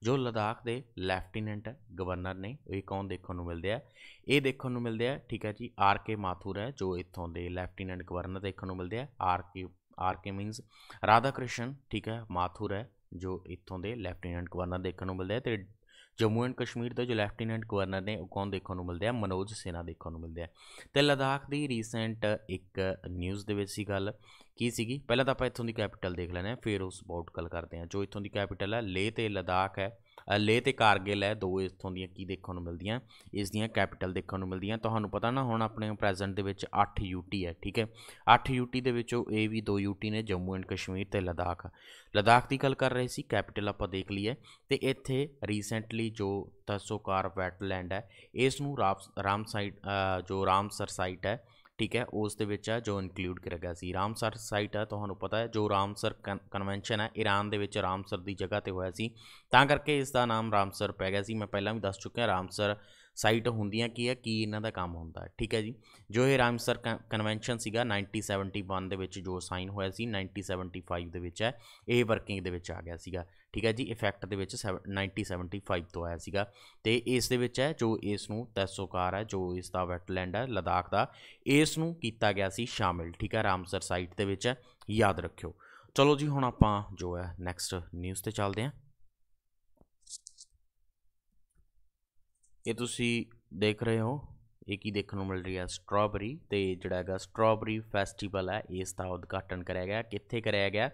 ਜੋ ਲਦਾਖ ਦੇ ਲੈਫਟੀਨੈਂਟ ਗਵਰਨਰ ਨੇ ਇਹ ਕੌਣ ਦੇਖਣ ਨੂੰ ਮਿਲਦੇ ਆ ਇਹ ਦੇਖਣ ਨੂੰ ਮਿਲਦੇ ਆ ਠੀਕ ਹੈ ਜੀ ਆਰ ਕੇ ਮਾਥੁਰ ਹੈ ਜੋ ਇੱਥੋਂ ਦੇ ਲੈਫਟੀਨੈਂਟ ਗਵਰਨਰ ਦੇਖਣ ਨੂੰ ਮਿਲਦੇ ਆ R K R K means Radha Krishna ਠੀਕ ਹੈ ਮਾਥੁਰ ਹੈ ਜੋ ਇੱਥੋਂ ਦੇ ਲੈਫਟੀਨੈਂਟ ਗਵਰਨਰ ਦੇਖਣ ਨੂੰ ਮਿਲਦੇ ਆ ਤੇ ਜੰਮੂ ਐਂਡ ਕਸ਼ਮੀਰ ਦਾ ਜੋ ਲੈਫਟੀਨੈਂਟ ਗਵਰਨਰ ਨੇ ਉਹ ਕੌਣ ਦੇਖਣ ਨੂੰ ਮਿਲਦੇ ਆ ਮਨੋਜ ਸੇਨਾ ਦੇਖਣ ਨੂੰ ਮਿਲਦੇ ਆ ਤੇ ਲਦਾਖ ਦੀ ਰੀਸੈਂਟ ਇੱਕ ਨਿਊਜ਼ ਦੇ ਵਿੱਚ ਸੀ ਗੱਲ ਕੀ ਸੀਗੀ ਪਹਿਲਾਂ ਤਾਂ ਆਪਾਂ ਇੱਥੋਂ ਦੀ ਕੈਪੀਟਲ ਦੇਖ ਲੈਣੇ ਆ ਫਿਰ ਉਸ ਅਬਾਊਟ ਗੱਲ ਕਰਦੇ ਆ ਜੋ ਇੱਥੋਂ ਦੀ ਕੈਪੀਟਲ ਹੈ ਲੇਹ ਤੇ ਲਦਾਖ ਹੈ ਲੇਹ ਤੇ ਕਾਰਗਿਲ ਹੈ ਦੋ ਇੱਥੋਂ ਦੀਆਂ ਕੀ ਦੇਖਣ ਨੂੰ ਮਿਲਦੀਆਂ ਇਸ ਦੀਆਂ ਕੈਪੀਟਲ ਦੇਖਣ ਨੂੰ ਮਿਲਦੀਆਂ ਤੁਹਾਨੂੰ ਪਤਾ ਨਾ ਹੁਣ ਆਪਣੇ ਪ੍ਰੈਜ਼ੈਂਟ ਦੇ ਵਿੱਚ 8 ਯੂਟੀ ਹੈ ਠੀਕ ਹੈ 8 ਯੂਟੀ ਦੇ ਵਿੱਚੋਂ ਇਹ ਵੀ ਦੋ ਯੂਟੀ ਨੇ ਜੰਮੂ ਐਂਡ ਕਸ਼ਮੀਰ ਤੇ ਲਦਾਖ ਲਦਾਖ ਦੀ ਗੱਲ ਕਰ ਰਹੇ ਸੀ ਕੈਪੀਟਲ ਆਪਾਂ ਦੇਖ ਲਈ ਹੈ ਤੇ ਇੱਥੇ ਰੀਸੈਂਟਲੀ ਜੋ ਤਸੋਕਾਰ ਵੈਟਲੈਂਡ ਹੈ ਇਸ ਨੂੰ ਰਾਮ ਸਾਈਟ ਜੋ ਰਾਮਸਰ ਸਾਈਟ ਹੈ ਠੀਕ ਹੈ ਉਸ ਦੇ ਵਿੱਚ ਆ ਜੋ ਇਨਕਲੂਡ ਕਰੇਗਾ ਸੀ ਰਾਮਸਰ ਸਾਈਟ ਆ ਤੁਹਾਨੂੰ ਪਤਾ ਹੈ ਜੋ ਰਾਮਸਰ ਕਨਵੈਨਸ਼ਨ ਹੈ ਈਰਾਨ ਦੇ ਵਿੱਚ ਰਾਮਸਰ ਦੀ ਜਗ੍ਹਾ ਤੇ ਹੋਇਆ ਸੀ ਤਾਂ ਕਰਕੇ ਇਸ ਦਾ ਨਾਮ ਰਾਮਸਰ ਪੈ ਗਿਆ ਸੀ ਮੈਂ ਪਹਿਲਾਂ ਵੀ ਦੱਸ ਚੁੱਕਿਆ ਰਾਮਸਰ ਸਾਈਟ ਹੁੰਦੀਆਂ ਕੀ ਹੈ ਕੀ ਇਹਨਾਂ ਦਾ ਕੰਮ ਹੁੰਦਾ ਠੀਕ ਹੈ ਜੀ ਜੋ ਇਹ ਰਾਮਸਰ ਕਨਵੈਨਸ਼ਨ ਸੀਗਾ 1971 ਦੇ ਵਿੱਚ ਜੋ ਸਾਈਨ ਹੋਇਆ ਸੀ 1975 ਦੇ ਵਿੱਚ ਹੈ ਇਹ ਵਰਕਿੰਗ ਦੇ ਵਿੱਚ ਆ ਗਿਆ ਸੀਗਾ ਠੀਕ ਹੈ ਜੀ ਇਫੈਕਟ ਦੇ ਵਿੱਚ 1975 ਤੋਂ ਆਇਆ ਸੀਗਾ ਤੇ ਇਸ ਦੇ ਵਿੱਚ ਹੈ ਜੋ ਇਸ ਨੂੰ ਤਹਿਸੋਕਾਰ ਹੈ ਜੋ ਇਸ ਦਾ ਵੈਟਲੈਂਡ ਹੈ ਲਦਾਖ ਦਾ ਇਸ ਨੂੰ ਕੀਤਾ ਗਿਆ ਸੀ ਸ਼ਾਮਿਲ ਠੀਕ ਹੈ ਰਾਮਸਰ ਸਾਈਟ ਦੇ ਵਿੱਚ ਹੈ ਯਾਦ ਰੱਖਿਓ ਚਲੋ ਜੀ ਹੁਣ ਆਪਾਂ ਜੋ ਹੈ ਨੈਕਸਟ ਨਿਊਜ਼ ਤੇ ਚੱਲਦੇ ਹਾਂ ਇਹ ਤੁਸੀਂ ਦੇਖ ਰਹੇ ਹੋ ਇਹ ਕੀ ਦੇਖਣ ਨੂੰ ਮਿਲ ਰਹੀ ਹੈ ਸਟ੍ਰਾਬਰੀ ਤੇ ਜਿਹੜਾ ਹੈਗਾ ਸਟ੍ਰਾਬਰੀ ਫੈਸਟੀਵਲ ਹੈ ਇਸ ਦਾ ਉਦਘਾਟਨ ਕਰਿਆ ਗਿਆ ਕਿੱਥੇ ਕਰਿਆ ਗਿਆ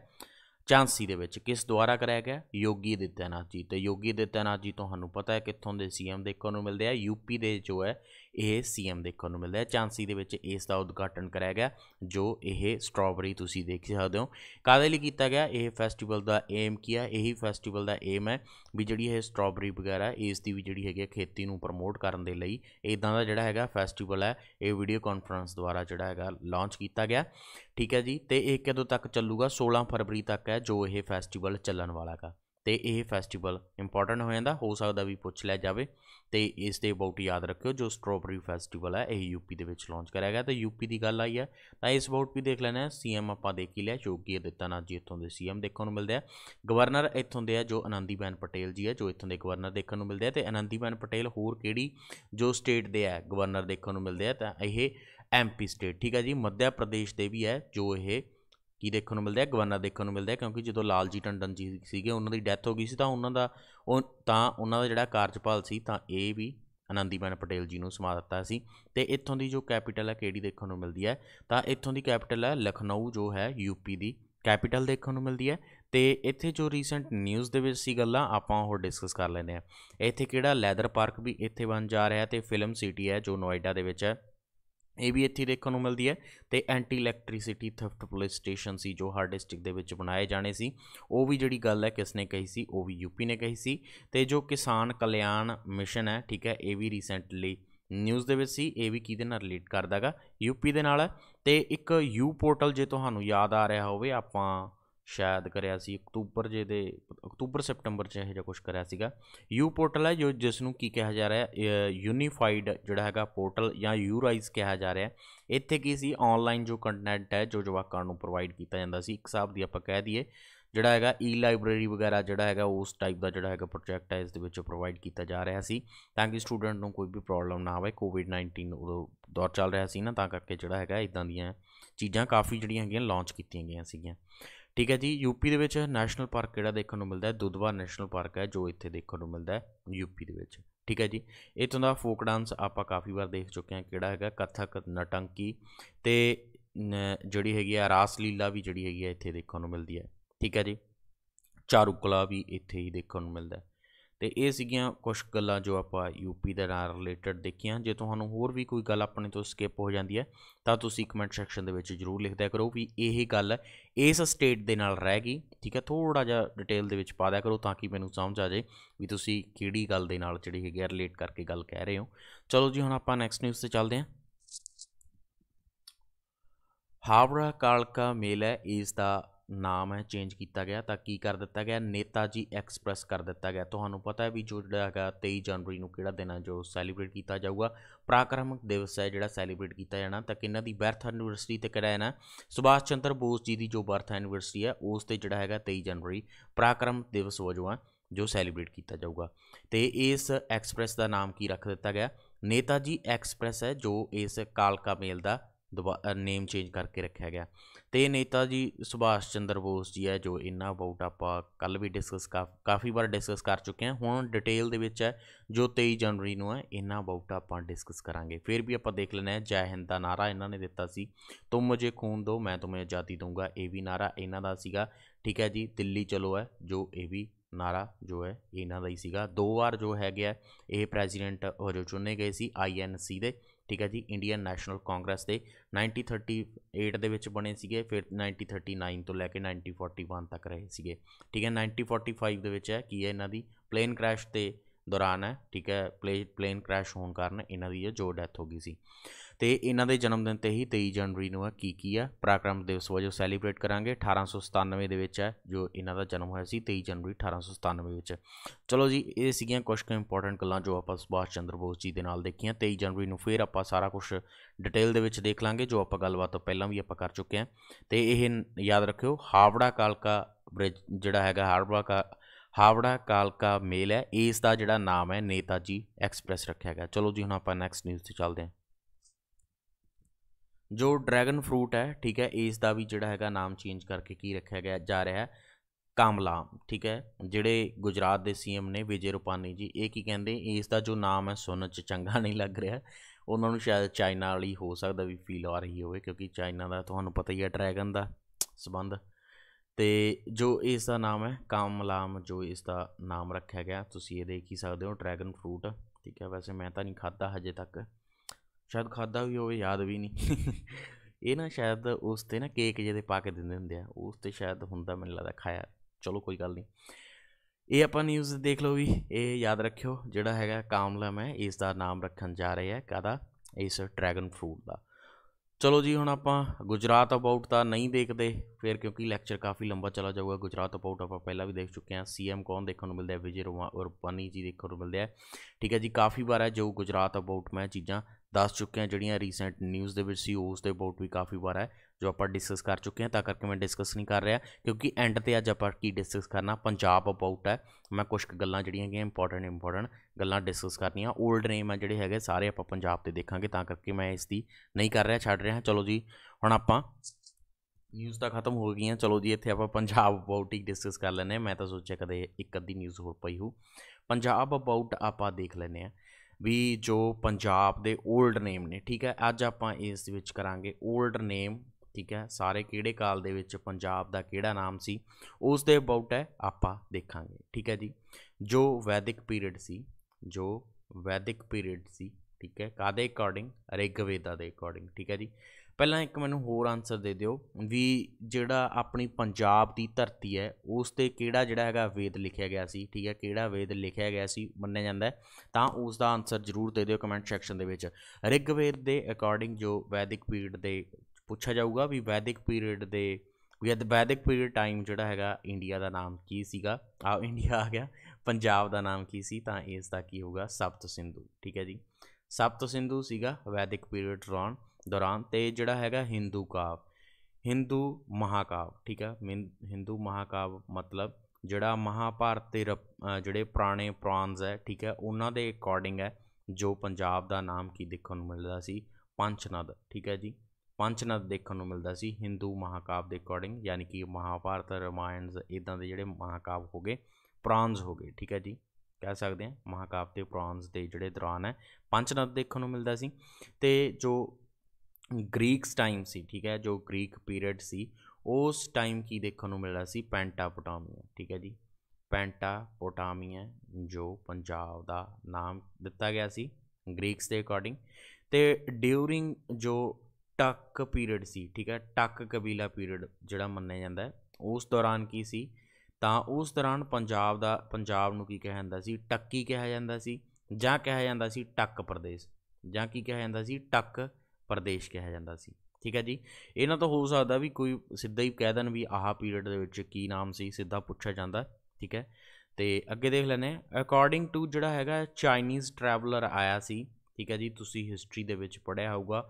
ਚਾਂਸੀ ਦੇ ਵਿੱਚ ਕਿਸ ਦੁਆਰਾ ਕਰਿਆ ਗਿਆ ਯੋਗੀ ਆਦਿੱਤਿਆਨਾਥ ਜੀ ਤੇ ਯੋਗੀ ਆਦਿੱਤਿਆਨਾਥ ਜੀ ਤੁਹਾਨੂੰ ਪਤਾ ਹੈ ਕਿੱਥੋਂ ਦੇ ਸੀਐਮ ਦੇਖਣ ਨੂੰ ਮਿਲਦੇ ਆ ਯੂਪੀ ਦੇ ਜੋ ਹੈ ਇਹ ਸੀਐਮ ਦੇਖਣ ਨੂੰ ਮਿਲਦਾ ਹੈ ਚਾਂਸੀ ਦੇ ਵਿੱਚ ਇਸ ਦਾ ਉਦਘਾਟਨ ਕਰਾਇਆ ਗਿਆ ਜੋ ਇਹ ਸਟ੍ਰਾਬਰੀ ਤੁਸੀਂ ਦੇਖ ਸਕਦੇ ਹੋ ਕਾਦੇ ਲਈ ਕੀਤਾ ਗਿਆ ਇਹ ਫੈਸਟੀਵਲ ਦਾ ਏਮ ਕੀ ਹੈ ਇਹੀ ਫੈਸਟੀਵਲ ਦਾ ਏਮ ਹੈ ਵੀ ਜਿਹੜੀ ਇਹ ਸਟ੍ਰਾਬਰੀ ਵਗੈਰਾ ਇਸ ਦੀ ਵੀ ਜਿਹੜੀ ਹੈਗੀ ਹੈ ਖੇਤੀ ਨੂੰ ਪ੍ਰਮੋਟ ਕਰਨ ਦੇ ਲਈ ਇਦਾਂ ਦਾ ਜਿਹੜਾ ਹੈਗਾ ਫੈਸਟੀਵਲ ਹੈ ਇਹ ਵੀਡੀਓ ਕਾਨਫਰੰਸ ਦੁਆਰਾ ਜਿਹੜਾ ਹੈਗਾ ਲਾਂਚ ਕੀਤਾ ਗਿਆ ਠੀਕ ਹੈ ਜੀ ਤੇ ਇਹ ਕਦੋਂ ਤੱਕ ਚੱਲੂਗਾ 16 ਫਰਵਰੀ ਤੱਕ ਹੈ ਜੋ ਇਹ ਫੈਸਟੀਵਲ ਚੱਲਣ ਵਾਲਾ ਹੈ ਤੇ ਇਹ ਫੈਸਟੀਵਲ ਇੰਪੋਰਟੈਂਟ ਹੋ ਜਾਂਦਾ ਹੋ ਸਕਦਾ ਵੀ ਪੁੱਛ ਲਿਆ ਜਾਵੇ ਤੇ ਇਸ ਦੇ ਅਬਾਊਟ ਯਾਦ ਰੱਖਿਓ ਜੋ ਸਟ੍ਰੋਬਰੀ ਫੈਸਟੀਵਲ ਹੈ ਇਹ ਯੂਪੀ ਦੇ ਵਿੱਚ ਲਾਂਚ ਕਰਿਆ ਗਿਆ ਤਾਂ ਯੂਪੀ ਦੀ ਗੱਲ ਆਈ ਹੈ ਤਾਂ ਇਸ ਅਬਾਊਟ ਵੀ ਦੇਖ ਲੈਣਾ ਸੀਐਮ ਆਪਾਂ ਦੇਖ ਹੀ ਲਿਆ ਯੋਗੀ ਆਦਿੱਤਿਆਨਾਥ ਜੀ ਇੱਥੋਂ ਦੇ ਸੀਐਮ ਦੇਖਣ ਨੂੰ ਮਿਲਦੇ ਆ ਗਵਰਨਰ ਇੱਥੋਂ ਦੇ ਆ ਜੋ ਆਨੰਦੀਬੈਨ ਪਟੇਲ ਜੀ ਹੈ ਜੋ ਇੱਥੋਂ ਦੇ ਗਵਰਨਰ ਦੇਖਣ ਨੂੰ ਮਿਲਦੇ ਆ ਤੇ ਆਨੰਦੀਬੈਨ ਪਟੇਲ ਹੋਰ ਕਿਹੜੀ ਜੋ ਸਟੇਟ ਦੇ ਆ ਗਵਰਨਰ ਦੇਖਣ ਨੂੰ ਮਿਲਦੇ ਆ ਤਾਂ ਇਹ ਐਮਪੀ ਸਟੇਟ ਠੀਕ ਹੈ ਜੀ ਮੱਧਿਆ ਪ੍ਰਦੇਸ਼ ਦੇ ਵੀ ਹੈ ਜੋ ਇਹ ਕੀ ਦੇਖਣ ਨੂੰ ਮਿਲਦਾ ਹੈ ਗਵਰਨਰ ਦੇਖਣ ਨੂੰ ਮਿਲਦਾ ਹੈ ਕਿਉਂਕਿ ਜਦੋਂ ਲਾਲਜੀ ਟੰਡਨ ਜੀ ਸੀਗੇ ਉਹਨਾਂ ਦੀ ਡੈਥ ਹੋ ਗਈ ਸੀ ਤਾਂ ਉਹਨਾਂ ਦਾ ਉਹ ਤਾਂ ਉਹਨਾਂ ਦਾ ਜਿਹੜਾ ਕਾਰਜਪਾਲ ਸੀ ਤਾਂ ਇਹ ਵੀ ਆਨੰਦੀਬਨ ਪਟੇਲ ਜੀ ਨੂੰ ਸਮਾ ਦਿੱਤਾ ਸੀ ਤੇ ਇੱਥੋਂ ਦੀ ਜੋ ਕੈਪੀਟਲ ਹੈ ਕਿਹੜੀ ਦੇਖਣ ਨੂੰ ਮਿਲਦੀ ਹੈ ਤਾਂ ਇੱਥੋਂ ਦੀ ਕੈਪੀਟਲ ਹੈ ਲਖਨਊ ਜੋ ਹੈ ਯੂਪੀ ਦੀ ਕੈਪੀਟਲ ਦੇਖਣ ਨੂੰ ਮਿਲਦੀ ਹੈ ਤੇ ਇੱਥੇ ਜੋ ਰੀਸੈਂਟ ਨਿਊਜ਼ ਦੇ ਵਿੱਚ ਸੀ ਗੱਲਾਂ ਆਪਾਂ ਉਹ ਡਿਸਕਸ ਕਰ ਲੈਂਦੇ ਆ ਇੱਥੇ ਕਿਹੜਾ ਲੈਦਰ ਪਾਰਕ ਵੀ ਇੱਥੇ ਬਣ ਜਾ ਰਿਹਾ ਤੇ ਫਿਲਮ ਸਿਟੀ ਹੈ ਜੋ ਨੋਇਡਾ ਦੇ ਵਿੱਚ ਹੈ ਇਹ ਵੀ ਇੱਥੇ ਦੇਖਣ ਨੂੰ ਮਿਲਦੀ ਹੈ ਤੇ anti electricity theft police station ਸੀ ਜੋ ਹਰ ਡਿਸਟ੍ਰਿਕਟ ਦੇ ਵਿੱਚ ਬਣਾਏ ਜਾਣੇ ਸੀ ਉਹ ਵੀ ਜਿਹੜੀ ਗੱਲ ਹੈ ਕਿਸ ਨੇ ਕਹੀ ਸੀ ਉਹ ਵੀ ਯੂਪੀ ਨੇ ਕਹੀ ਸੀ ਤੇ ਜੋ ਕਿਸਾਨ ਕਲਿਆਣ ਮਿਸ਼ਨ ਹੈ ਠੀਕ ਹੈ ਇਹ ਵੀ ਰੀਸੈਂਟਲੀ ਨਿਊਜ਼ ਦੇ ਵਿੱਚ ਸੀ ਇਹ ਵੀ ਕਿਹਦੇ ਨਾਲ ਰਿਲੇਟ ਕਰਦਾਗਾ ਯੂਪੀ ਦੇ ਨਾਲ ਤੇ ਇੱਕ ਯੂ ਪੋਰਟਲ ਜੇ ਤੁਹਾਨੂੰ ਯਾਦ ਆ ਰਿਹਾ ਹੋਵੇ ਆਪਾਂ ਸ਼ਾਇਦ ਕਰਿਆ ਸੀ ਅਕਤੂਬਰ ਜੇ ਦੇ ਅਕਤੂਬਰ ਸੈਪਟੰਬਰ ਚ ਇਹ ਜਿਹਾ ਕੁਝ ਕਰਿਆ ਸੀਗਾ ਯੂ ਪੋਰਟਲ ਹੈ ਜੋ ਜਿਸ ਨੂੰ ਕੀ ਕਿਹਾ ਜਾ ਰਿਹਾ ਹੈ ਯੂਨੀਫਾਈਡ ਜਿਹੜਾ ਹੈਗਾ ਪੋਰਟਲ ਜਾਂ ਯੂ ਰਾਈਜ਼ ਕਿਹਾ ਜਾ ਰਿਹਾ ਹੈ ਇੱਥੇ ਕੀ ਸੀ ਆਨਲਾਈਨ ਜੋ ਕੰਟੈਂਟ ਹੈ ਜੋ ਜਵਾਕਾਂ ਨੂੰ ਪ੍ਰੋਵਾਈਡ ਕੀਤਾ ਜਾਂਦਾ ਸੀ ਇੱਕ ਹਿਸਾਬ ਦੀ ਆਪਾਂ ਕਹਿ ਦਈਏ ਜਿਹੜਾ ਹੈਗਾ ਈ ਲਾਇਬ੍ਰੇਰੀ ਵਗੈਰਾ ਜਿਹੜਾ ਹੈਗਾ ਉਸ ਟਾਈਪ ਦਾ ਜਿਹੜਾ ਹੈਗਾ ਪ੍ਰੋਜੈਕਟ ਹੈ ਇਸ ਦੇ ਵਿੱਚ ਪ੍ਰੋਵਾਈਡ ਕੀਤਾ ਜਾ ਰਿਹਾ ਸੀ ਤਾਂ ਕਿ ਸਟੂਡੈਂਟ ਨੂੰ ਕੋਈ ਵੀ ਪ੍ਰੋਬਲਮ ਨਾ ਆਵੇ ਕੋਵਿਡ-19 ਉਦੋਂ ਦੌਰ ਚੱਲ ਰਿਹਾ ਸੀ ਨਾ ਤਾਂ ਕਰਕੇ ਜਿਹੜਾ ਹੈਗਾ ਇਦਾਂ ਦੀਆਂ ਚੀਜ਼ਾਂ ਕਾਫੀ ਜਿਹੜੀਆਂ ਹੈਗੀਆਂ ਲਾਂਚ ਕੀਤੀਆਂ ਗਈਆਂ ਸੀਗੀਆਂ ਠੀਕ ਹੈ ਜੀ ਯੂਪੀ ਦੇ ਵਿੱਚ ਨੈਸ਼ਨਲ ਪਾਰਕ ਕਿਹੜਾ ਦੇਖਣ ਨੂੰ ਮਿਲਦਾ ਹੈ ਦੁੱਧਵਾ ਨੈਸ਼ਨਲ ਪਾਰਕ ਹੈ ਜੋ ਇੱਥੇ ਦੇਖਣ ਨੂੰ ਮਿਲਦਾ ਹੈ ਯੂਪੀ ਦੇ ਵਿੱਚ ਠੀਕ ਹੈ ਜੀ ਇਥੋਂ ਦਾ ਫੋਕ ਡਾਂਸ ਆਪਾਂ ਕਾਫੀ ਵਾਰ ਦੇਖ ਚੁੱਕੇ ਹਾਂ ਕਿਹੜਾ ਹੈਗਾ ਕਥਕ ਨਟੰਕੀ ਤੇ ਜਿਹੜੀ ਹੈਗੀ ਆ ਰਾਸ ਲੀਲਾ ਵੀ ਜਿਹੜੀ ਹੈਗੀ ਆ ਇੱਥੇ ਦੇਖਣ ਨੂੰ ਮਿਲਦੀ ਹੈ ਠੀਕ ਹੈ ਜੀ ਚਾਰੂ ਕਲਾ ਵੀ ਇੱਥੇ ਹੀ ਦੇਖਣ ਨੂੰ ਮਿਲਦਾ ਹੈ ਤੇ ਇਹ ਸੀਗੀਆਂ ਕੁਝ ਗੱਲਾਂ ਜੋ ਆਪਾਂ ਯੂਪੀ ਦੇ ਨਾਲ ਰਿਲੇਟਡ ਦੇਖੀਆਂ ਜੇ ਤੁਹਾਨੂੰ ਹੋਰ ਵੀ ਕੋਈ ਗੱਲ ਆਪਣੇ ਤੋਂ ਸਕਿਪ ਹੋ ਜਾਂਦੀ ਹੈ ਤਾਂ ਤੁਸੀਂ ਕਮੈਂਟ ਸੈਕਸ਼ਨ ਦੇ ਵਿੱਚ ਜਰੂਰ ਲਿਖ ਦਿਆ ਕਰੋ ਵੀ ਇਹ ਗੱਲ ਇਸ ਸਟੇਟ ਦੇ ਨਾਲ ਰਹਿ ਗਈ ਠੀਕ ਹੈ ਥੋੜਾ ਜਿਹਾ ਡਿਟੇਲ ਦੇ ਵਿੱਚ ਪਾ ਦਿਆ ਕਰੋ ਤਾਂ ਕਿ ਮੈਨੂੰ ਸਮਝ ਆ ਜਾਏ ਵੀ ਤੁਸੀਂ ਕਿਹੜੀ ਗੱਲ ਦੇ ਨਾਲ ਜਿਹੜੀ ਹੈਗੀ ਗੈਰ ਰਿਲੇਟ ਕਰਕੇ ਗੱਲ ਕਹਿ ਰਹੇ ਹੋ ਚਲੋ ਜੀ ਹੁਣ ਆਪਾਂ ਨੈਕਸਟ ਨਿਊਜ਼ ਤੇ ਚੱਲਦੇ ਹਾਂ ਹਾਵੜਾ ਕਾਲਕਾ ਮੇਲਾ ਇਸ ਦਾ ਨਾਮ ਹੈ ਚੇਂਜ ਕੀਤਾ ਗਿਆ ਤਾਂ ਕੀ ਕਰ ਦਿੱਤਾ ਗਿਆ ਨੇਤਾ ਜੀ ਐਕਸਪ੍ਰੈਸ ਕਰ ਦਿੱਤਾ ਗਿਆ ਤੁਹਾਨੂੰ ਪਤਾ ਹੈ ਵੀ ਜੋ ਜਿਹੜਾ ਹੈਗਾ 23 ਜਨਵਰੀ ਨੂੰ ਕਿਹੜਾ ਦਿਨ ਹੈ ਜੋ ਸੈਲੀਬ੍ਰੇਟ ਕੀਤਾ ਜਾਊਗਾ ਪ੍ਰਾਕਰਮਿਕ ਦਿਵਸ ਹੈ ਜਿਹੜਾ ਸੈਲੀਬ੍ਰੇਟ ਕੀਤਾ ਜਾਣਾ ਤਾਂ ਕਿੰਨਾ ਦੀ ਬਰਥ ਐਨਿਵਰਸਰੀ ਤੇ ਕਿਹੜਾ ਹੈ ਨਾ ਸੁਭਾਸ਼ ਚੰਦਰ ਬੋਸ ਜੀ ਦੀ ਜੋ ਬਰਥ ਐਨਿਵਰਸਰੀ ਹੈ ਉਸ ਤੇ ਜਿਹੜਾ ਹੈਗਾ 23 ਜਨਵਰੀ ਪ੍ਰਾਕਰਮਕ ਦਿਵਸ ਵਜੋਂ ਜੋ ਸੈਲੀਬ੍ਰੇਟ ਕੀਤਾ ਜਾਊਗਾ ਤੇ ਇਸ ਐਕਸਪ੍ਰੈਸ ਦਾ ਨਾਮ ਕੀ ਰੱਖ ਦਿੱਤਾ ਗਿਆ ਨੇਤਾ ਜੀ ਐਕਸਪ੍ਰੈਸ ਹੈ ਜੋ ਇਸ ਕਾਲਕਾ ਮੇਲ ਦਾ ਨੇਮ ਚੇਂਜ ਕਰਕੇ ਰੱਖਿਆ ਗਿਆ ਤੇ ਨੇਤਾ ਜੀ ਸੁਭਾਸ਼ ਚੰਦਰ ਬੋਸ ਜੀ ਹੈ ਜੋ ਇਨਾ ਅਬਾਊਟ ਆਪਾਂ ਕੱਲ ਵੀ ਡਿਸਕਸ ਕਾਫੀ ਵਾਰ ਡਿਸਕਸ ਕਰ ਚੁੱਕੇ ਹਾਂ ਹੁਣ ਡਿਟੇਲ ਦੇ ਵਿੱਚ ਹੈ ਜੋ 23 ਜਨਵਰੀ ਨੂੰ ਹੈ ਇਨਾ ਅਬਾਊਟ ਆਪਾਂ ਡਿਸਕਸ ਕਰਾਂਗੇ ਫਿਰ ਵੀ ਆਪਾਂ ਦੇਖ ਲੈਣਾ ਹੈ ਜੈ ਹਿੰਦ ਦਾ ਨਾਰਾ ਇਹਨਾਂ ਨੇ ਦਿੱਤਾ ਸੀ ਤੁਮ ਮੁਝੇ ਖੂਨ ਦੋ ਮੈਂ ਤੁਮੇ ਆਜ਼ਾਦੀ ਦੂੰਗਾ ਇਹ ਵੀ ਨਾਰਾ ਇਹਨਾਂ ਦਾ ਸੀਗਾ ਠੀਕ ਹੈ ਜੀ ਦਿੱਲੀ ਚਲੋ ਹੈ ਜੋ ਇਹ ਵੀ ਨਾਰਾ ਜੋ ਹੈ ਇਹਨਾਂ ਦਾ ਹੀ ਸੀਗਾ ਦੋ ਵਾਰ ਜੋ ਹੈ ਗਿਆ ਇਹ ਪ੍ਰੈਜ਼ੀਡੈਂਟ ਹੋ ਜੋ ਚੁਣੇ ਗਏ ਸੀ ਆਈਐਨਸੀ ਦੇ ਠੀਕ ਹੈ ਜੀ ਇੰਡੀਅਨ ਨੈਸ਼ਨਲ ਕਾਂਗਰਸ ਦੇ 1938 ਦੇ ਵਿੱਚ ਬਣੇ ਸੀਗੇ ਫਿਰ 1939 ਤੋਂ ਲੈ ਕੇ 1941 ਤੱਕ ਰਹੇ ਸੀਗੇ ਠੀਕ ਹੈ 1945 ਦੇ ਵਿੱਚ ਹੈ ਕੀ ਹੈ ਇਹਨਾਂ ਦੀ ਪਲੇਨ ਕ੍ਰੈਸ਼ ਤੇ ਦੌਰਾਨ ਹੈ ਠੀਕ ਹੈ ਪਲੇਨ ਕ੍ਰੈਸ਼ ਹੋਣ ਕਾਰਨ ਇਹਨਾਂ ਦੀ ਜੋ ਡੈਥ ਹੋ ਗਈ ਸੀ ਤੇ ਇਹਨਾਂ ਦੇ ਜਨਮ ਦਿਨ ਤੇ ਹੀ 23 ਜਨਵਰੀ ਨੂੰ ਆ ਕੀ ਕੀ ਆ ਪਰਾਕਰਮ ਦਿਵਸ ਵਜੋਂ ਸੈਲੀਬ੍ਰੇਟ ਕਰਾਂਗੇ 1897 ਦੇ ਵਿੱਚ ਹੈ ਜੋ ਇਹਨਾਂ ਦਾ ਜਨਮ ਹੋਇਆ ਸੀ 23 ਜਨਵਰੀ 1897 ਵਿੱਚ ਚਲੋ ਜੀ ਇਹ ਸੀਗੀਆਂ ਕੁਝ ਕੁ ਇੰਪੋਰਟੈਂਟ ਗੱਲਾਂ ਜੋ ਆਪਾਂ ਸੁਭਾਸ਼ ਚੰਦਰ ਬੋਸ ਜੀ ਦੇ ਨਾਲ ਦੇਖੀਆਂ 23 ਜਨਵਰੀ ਨੂੰ ਫੇਰ ਆਪਾਂ ਸਾਰਾ ਕੁਝ ਡਿਟੇਲ ਦੇ ਵਿੱਚ ਦੇਖ ਲਾਂਗੇ ਜੋ ਆਪਾਂ ਗੱਲਬਾਤ ਤੋਂ ਪਹਿਲਾਂ ਵੀ ਆਪਾਂ ਕਰ ਚੁੱਕੇ ਹਾਂ ਤੇ ਇਹ ਯਾਦ ਰੱਖਿਓ ਹਾਵੜਾ ਕਾਲਕਾ ਬ੍ਰਿਜ ਜਿਹੜਾ ਹੈਗਾ ਹਾਵੜਾ ਕਾ ਹਾਵੜਾ ਕਾਲਕਾ ਮੇਲ ਹੈ ਇਸ ਦਾ ਜਿਹੜਾ ਨਾਮ ਹੈ ਨੇਤਾ ਜੀ ਐਕਸਪ੍ਰੈਸ ਰੱਖਿਆ ਗਿਆ ਚਲੋ ਜੀ ਹੁਣ ਆਪਾਂ ਨੈਕਸਟ ਨਿਊਜ਼ ਤੇ ਚੱਲਦੇ ਹਾਂ ਜੋ ਡਰੈਗਨ ਫਰੂਟ ਹੈ ਠੀਕ ਹੈ ਇਸ ਦਾ ਵੀ ਜਿਹੜਾ ਹੈਗਾ ਨਾਮ ਚੇਂਜ ਕਰਕੇ ਕੀ ਰੱਖਿਆ ਗਿਆ ਜਾ ਰਿਹਾ ਹੈ ਕਾਮਲਾਮ ਠੀਕ ਹੈ ਜਿਹੜੇ ਗੁਜਰਾਤ ਦੇ ਸੀਐਮ ਨੇ ਵਿਜੇ ਰੁਪਾਨੀ ਜੀ ਇਹ ਕੀ ਕਹਿੰਦੇ ਇਸ ਦਾ ਜੋ ਨਾਮ ਹੈ ਸੁਣਨ ਚ ਚੰਗਾ ਨਹੀਂ ਲੱਗ ਰਿਹਾ ਉਹਨਾਂ ਨੂੰ ਸ਼ਾਇਦ ਚਾਈਨਾ ਵਾਲੀ ਹੋ ਸਕਦਾ ਵੀ ਫੀਲ ਆ ਰਹੀ ਹੋਵੇ ਕਿਉਂਕਿ ਚਾਈਨਾ ਦਾ ਤੁਹਾਨੂੰ ਪਤਾ ਹੀ ਹੈ ਡਰੈਗਨ ਦਾ ਸਬੰਧ ਤੇ ਜੋ ਇਸ ਦਾ ਨਾਮ ਹੈ ਕਾਮਲਾਮ ਜੋ ਇਸ ਦਾ ਨਾਮ ਰੱਖਿਆ ਗਿਆ ਤੁਸੀਂ ਇਹ ਦੇਖ ਹੀ ਸਕਦੇ ਹੋ ਡਰੈਗਨ ਫਰੂਟ ਠੀਕ ਹੈ ਵੈਸੇ ਮੈਂ ਤਾਂ ਨਹੀਂ ਖਾਦਾ ਹਜੇ ਤੱਕ ਸ਼ਾਇਦ ਖਾਦਾ ਵੀ ਹੋਵੇ ਯਾਦ ਵੀ ਨਹੀਂ ਇਹ ਨਾ ਸ਼ਾਇਦ ਉਸ ਤੇ ਨਾ ਕੇਕ ਜਿਹੇ ਦੇ ਪਾ ਕੇ ਦਿੰਦੇ ਹੁੰਦੇ ਆ ਉਸ ਤੇ ਸ਼ਾਇਦ ਹੁੰਦਾ ਮੈਨੂੰ ਲੱਗਦਾ ਖਾਇਆ ਚਲੋ ਕੋਈ ਗੱਲ ਨਹੀਂ ਇਹ ਆਪਾਂ ਨਿਊਜ਼ ਦੇਖ ਲਓ ਵੀ ਇਹ ਯਾਦ ਰੱਖਿਓ ਜਿਹੜਾ ਹੈਗਾ ਕਾਮਲਾ ਹੈ ਇਸ ਦਾ ਨਾਮ ਰੱਖਣ ਜਾ ਰਹੇ ਹੈ ਕਾਦਾ ਇਸ ਡਰੈਗਨ ਫਰੂਟ ਦਾ ਚਲੋ ਜੀ ਹੁਣ ਆਪਾਂ ਗੁਜਰਾਤ ਅਬਾਊਟ ਦਾ ਨਹੀਂ ਦੇਖਦੇ ਫਿਰ ਕਿਉਂਕਿ ਲੈਕਚਰ ਕਾਫੀ ਲੰਬਾ ਚਲਾ ਜਾਊਗਾ ਗੁਜਰਾਤ ਅਬਾਊਟ ਆਪਾਂ ਪਹਿਲਾਂ ਵੀ ਦੇਖ ਚੁੱਕੇ ਹਾਂ ਸੀਐਮ ਕੌਣ ਦੇਖਣ ਨੂੰ ਮਿਲਦਾ ਹੈ ਵਿਜੇ ਰੋਮਾ ਔਰ ਪਨੀ ਜੀ ਦੇਖਣ ਨੂੰ ਮਿਲਦਾ ਹੈ ਠੀਕ ਹੈ ਜੀ ਕਾਫੀ ਵਾਰ ਹੈ ਜੋ ਗੁਜਰਾਤ ਅਬਾਊਟ ਮੈਂ ਚੀਜ਼ਾਂ ਦੱਸ ਚੁੱਕੇ ਹਾਂ ਜਿਹੜੀਆਂ ਰੀਸੈਂਟ ਨਿਊਜ਼ ਦੇ ਵਿੱਚ ਸੀ ਉਸ ਦੇ ਅਬਾਊਟ ਵੀ ਕਾਫੀ ਵਾਰ ਹੈ ਜੋ ਆਪਾਂ ਡਿਸਕਸ ਕਰ ਚੁੱਕੇ ਹਾਂ ਤਾਂ ਕਰਕੇ ਮੈਂ ਡਿਸਕਸ ਨਹੀਂ ਕਰ ਰਿਹਾ ਕਿਉਂਕਿ ਐਂਡ ਤੇ ਅੱਜ ਆਪਾਂ ਕੀ ਡਿਸਕਸ ਕਰਨਾ ਪੰਜਾਬ ਅਬਾਊਟ ਹੈ ਮੈਂ ਕੁਝ ਗੱਲਾਂ ਜਿਹੜੀਆਂ ਕਿ ਇੰਪੋਰਟੈਂਟ ਇੰਪੋਰਟੈਂਟ ਗੱਲਾਂ ਡਿਸਕਸ ਕਰਨੀਆਂ 올ਡ ਨੇਮ ਆ ਜਿਹੜੇ ਹੈਗੇ ਸਾਰੇ ਆਪਾਂ ਪੰਜਾਬ ਤੇ ਦੇਖਾਂਗੇ ਤਾਂ ਕਰਕੇ ਮੈਂ ਇਸ ਦੀ ਨਹੀਂ ਕਰ ਰਿਹਾ ਛੱਡ ਰਿਹਾ ਚਲੋ ਜੀ ਹੁਣ ਆਪਾਂ ਨਿਊਜ਼ ਤਾਂ ਖਤਮ ਹੋ ਗਈਆਂ ਚਲੋ ਜੀ ਇੱਥੇ ਆਪਾਂ ਪੰਜਾਬ ਅਬਾਊਟ ਹੀ ਡਿਸਕਸ ਕਰ ਲੈਨੇ ਮੈਂ ਤਾਂ ਸੋਚਿਆ ਕਦੇ ਇੱਕ ਅੱਧੀ ਨਿਊਜ਼ ਹੋਰ ਪਈ ਹੋ ਪੰਜਾਬ ਅਬਾਊਟ ਆਪਾਂ ਦੇਖ ਲੈਨੇ ਆ ਵੀ ਜੋ ਪੰਜਾਬ ਦੇ 올ਡ ਨੇਮ ਨੇ ਠੀਕ ਹੈ ਅੱਜ ਆਪਾਂ ਇਸ ਦੇ ਵਿੱਚ ਕਰਾਂਗੇ 올ਡ ਨੇਮ ਠੀਕ ਹੈ ਸਾਰੇ ਕਿਹੜੇ ਕਾਲ ਦੇ ਵਿੱਚ ਪੰਜਾਬ ਦਾ ਕਿਹੜਾ ਨਾਮ ਸੀ ਉਸ ਦੇ ਅਬਾਊਟ ਹੈ ਆਪਾਂ ਦੇਖਾਂਗੇ ਠੀਕ ਹੈ ਜੀ ਜੋ ਵੈਦਿਕ ਪੀਰੀਅਡ ਸੀ ਜੋ ਵੈਦਿਕ ਪੀਰੀਅਡ ਸੀ ਠੀਕ ਹੈ ਕਾਦੇ ਅਕੋਰਡਿੰਗ ਰਿਗਵੇਦਾ ਦੇ ਅਕੋਰਡਿੰਗ ਠੀਕ ਹੈ ਜੀ ਪਹਿਲਾਂ ਇੱਕ ਮੈਨੂੰ ਹੋਰ ਆਨਸਰ ਦੇ ਦਿਓ ਵੀ ਜਿਹੜਾ ਆਪਣੀ ਪੰਜਾਬ ਦੀ ਧਰਤੀ ਹੈ ਉਸ ਤੇ ਕਿਹੜਾ ਜਿਹੜਾ ਹੈਗਾ ਵੇਦ ਲਿਖਿਆ ਗਿਆ ਸੀ ਠੀਕ ਹੈ ਕਿਹੜਾ ਵੇਦ ਲਿਖਿਆ ਗਿਆ ਸੀ ਮੰਨਿਆ ਜਾਂਦਾ ਤਾਂ ਉਸ ਦਾ ਆਨਸਰ ਜ਼ਰੂਰ ਦੇ ਦਿਓ ਕਮੈਂਟ ਸੈਕਸ਼ਨ ਦੇ ਵਿੱਚ ਰਿਗਵੇਦ ਦੇ ਅਕੋਰਡਿੰਗ ਜੋ ਵੈਦਿਕ ਪੀਰੀਅਡ ਦੇ ਪੁੱਛਿਆ ਜਾਊਗਾ ਵੀ ਵੈਦਿਕ ਪੀਰੀਅਡ ਦੇ ਵੀ ਅਦ ਵੈਦਿਕ ਪੀਰੀਅਡ ਟਾਈਮ ਜਿਹੜਾ ਹੈਗਾ ਇੰਡੀਆ ਦਾ ਨਾਮ ਕੀ ਸੀਗਾ ਆ ਇੰਡੀਆ ਆ ਗਿਆ ਪੰਜਾਬ ਦਾ ਨਾਮ ਕੀ ਸੀ ਤਾਂ ਇਸ ਦਾ ਕੀ ਹੋਊਗਾ ਸਪਤ ਸਿੰਧੂ ਠੀਕ ਹੈ ਜੀ ਸਪਤ ਸਿੰਧੂ ਸੀਗਾ ਵੈਦਿਕ ਪੀਰੀਅਡ ਰੌਣ ਦੌਰਾਨ ਤੇ ਜਿਹੜਾ ਹੈਗਾ ਹਿੰਦੂ ਕਾਵ ਹਿੰਦੂ ਮਹਾਕਾਵ ਠੀਕ ਆ ਹਿੰਦੂ ਮਹਾਕਾਵ ਮਤਲਬ ਜਿਹੜਾ ਮਹਾਭਾਰਤ ਦੇ ਜਿਹੜੇ ਪੁਰਾਣੇ ਪ੍ਰਾਂਸ ਹੈ ਠੀਕ ਹੈ ਉਹਨਾਂ ਦੇ ਅਕੋਰਡਿੰਗ ਹੈ ਜੋ ਪੰਜਾਬ ਦਾ ਨਾਮ ਕੀ ਦੇਖਣ ਨੂੰ ਮਿਲਦਾ ਸੀ ਪੰਚਨਦ ਠੀਕ ਹੈ ਜੀ ਪੰਚਨਦ ਦੇਖਣ ਨੂੰ ਮਿਲਦਾ ਸੀ ਹਿੰਦੂ ਮਹਾਕਾਵ ਦੇ ਅਕੋਰਡਿੰਗ ਯਾਨੀ ਕਿ ਮਹਾਭਾਰਤ ਰਮਾਇਣਸ ਇਦਾਂ ਦੇ ਜਿਹੜੇ ਮਹਾਕਾਵ ਹੋ ਗਏ ਪ੍ਰਾਂਸ ਹੋ ਗਏ ਠੀਕ ਹੈ ਜੀ ਕਹਿ ਸਕਦੇ ਹਾਂ ਮਹਾਕਾਵ ਤੇ ਪ੍ਰਾਂਸ ਦੇ ਜਿਹੜੇ ਦੌਰਾਨ ਹੈ ਪੰਚਨਦ ਦੇਖਣ ਨੂੰ ਮਿਲਦਾ ਸੀ ਤੇ ਜੋ ਗ੍ਰੀਕਸ ਟਾਈਮ ਸੀ ਠੀਕ ਹੈ ਜੋ ਗ੍ਰੀਕ ਪੀਰੀਅਡ ਸੀ ਉਸ ਟਾਈਮ ਕੀ ਦੇਖਣ ਨੂੰ ਮਿਲਦਾ ਸੀ ਪੈਂਟਾਪੋਟਾਮੀਆ ਠੀਕ ਹੈ ਜੀ ਪੈਂਟਾਪੋਟਾਮੀਆ ਜੋ ਪੰਜਾਬ ਦਾ ਨਾਮ ਦਿੱਤਾ ਗਿਆ ਸੀ ਗ੍ਰੀਕਸ ਦੇ ਅਕੋਰਡਿੰਗ ਤੇ ਡਿਊਰਿੰਗ ਜੋ ਟੱਕ ਪੀਰੀਅਡ ਸੀ ਠੀਕ ਹੈ ਟੱਕ ਕਬੀਲਾ ਪੀਰੀਅਡ ਜਿਹੜਾ ਮੰਨਿਆ ਜਾਂਦਾ ਹੈ ਉਸ ਦੌਰਾਨ ਕੀ ਸੀ ਤਾਂ ਉਸ ਦੌਰਾਨ ਪੰਜਾਬ ਦਾ ਪੰਜਾਬ ਨੂੰ ਕੀ ਕਿਹਾ ਜਾਂਦਾ ਸੀ ਟੱਕੀ ਕਿਹਾ ਜਾਂਦਾ ਸੀ ਜਾਂ ਕਿਹਾ ਜਾਂਦਾ ਸੀ ਟੱਕ ਪ੍ਰਦੇਸ਼ ਜਾਂ ਕੀ ਕਿਹਾ ਜਾਂਦਾ ਸੀ ਟੱਕ ਪ੍ਰਦੇਸ਼ ਕਿਹਾ ਜਾਂਦਾ ਸੀ ਠੀਕ ਹੈ ਜੀ ਇਹਨਾਂ ਤੋਂ ਹੋ ਸਕਦਾ ਵੀ ਕੋਈ ਸਿੱਧਾ ਹੀ ਕਹਿ ਦੇਣ ਵੀ ਆਹ ਪੀਰੀਅਡ ਦੇ ਵਿੱਚ ਕੀ ਨਾਮ ਸੀ ਸਿੱਧਾ ਪੁੱਛਿਆ ਜਾਂਦਾ ਠੀਕ ਹੈ ਤੇ ਅੱਗੇ ਦੇਖ ਲੈਨੇ ਅਕੋਰਡਿੰਗ ਟੂ ਜਿਹੜਾ ਹੈਗਾ ਚਾਈਨੀਜ਼ ਟਰੈਵਲਰ ਆਇਆ ਸੀ ਠੀਕ ਹੈ ਜੀ ਤੁਸੀਂ ਹਿਸਟਰੀ ਦੇ ਵਿੱਚ ਪੜਿਆ ਹੋਊਗਾ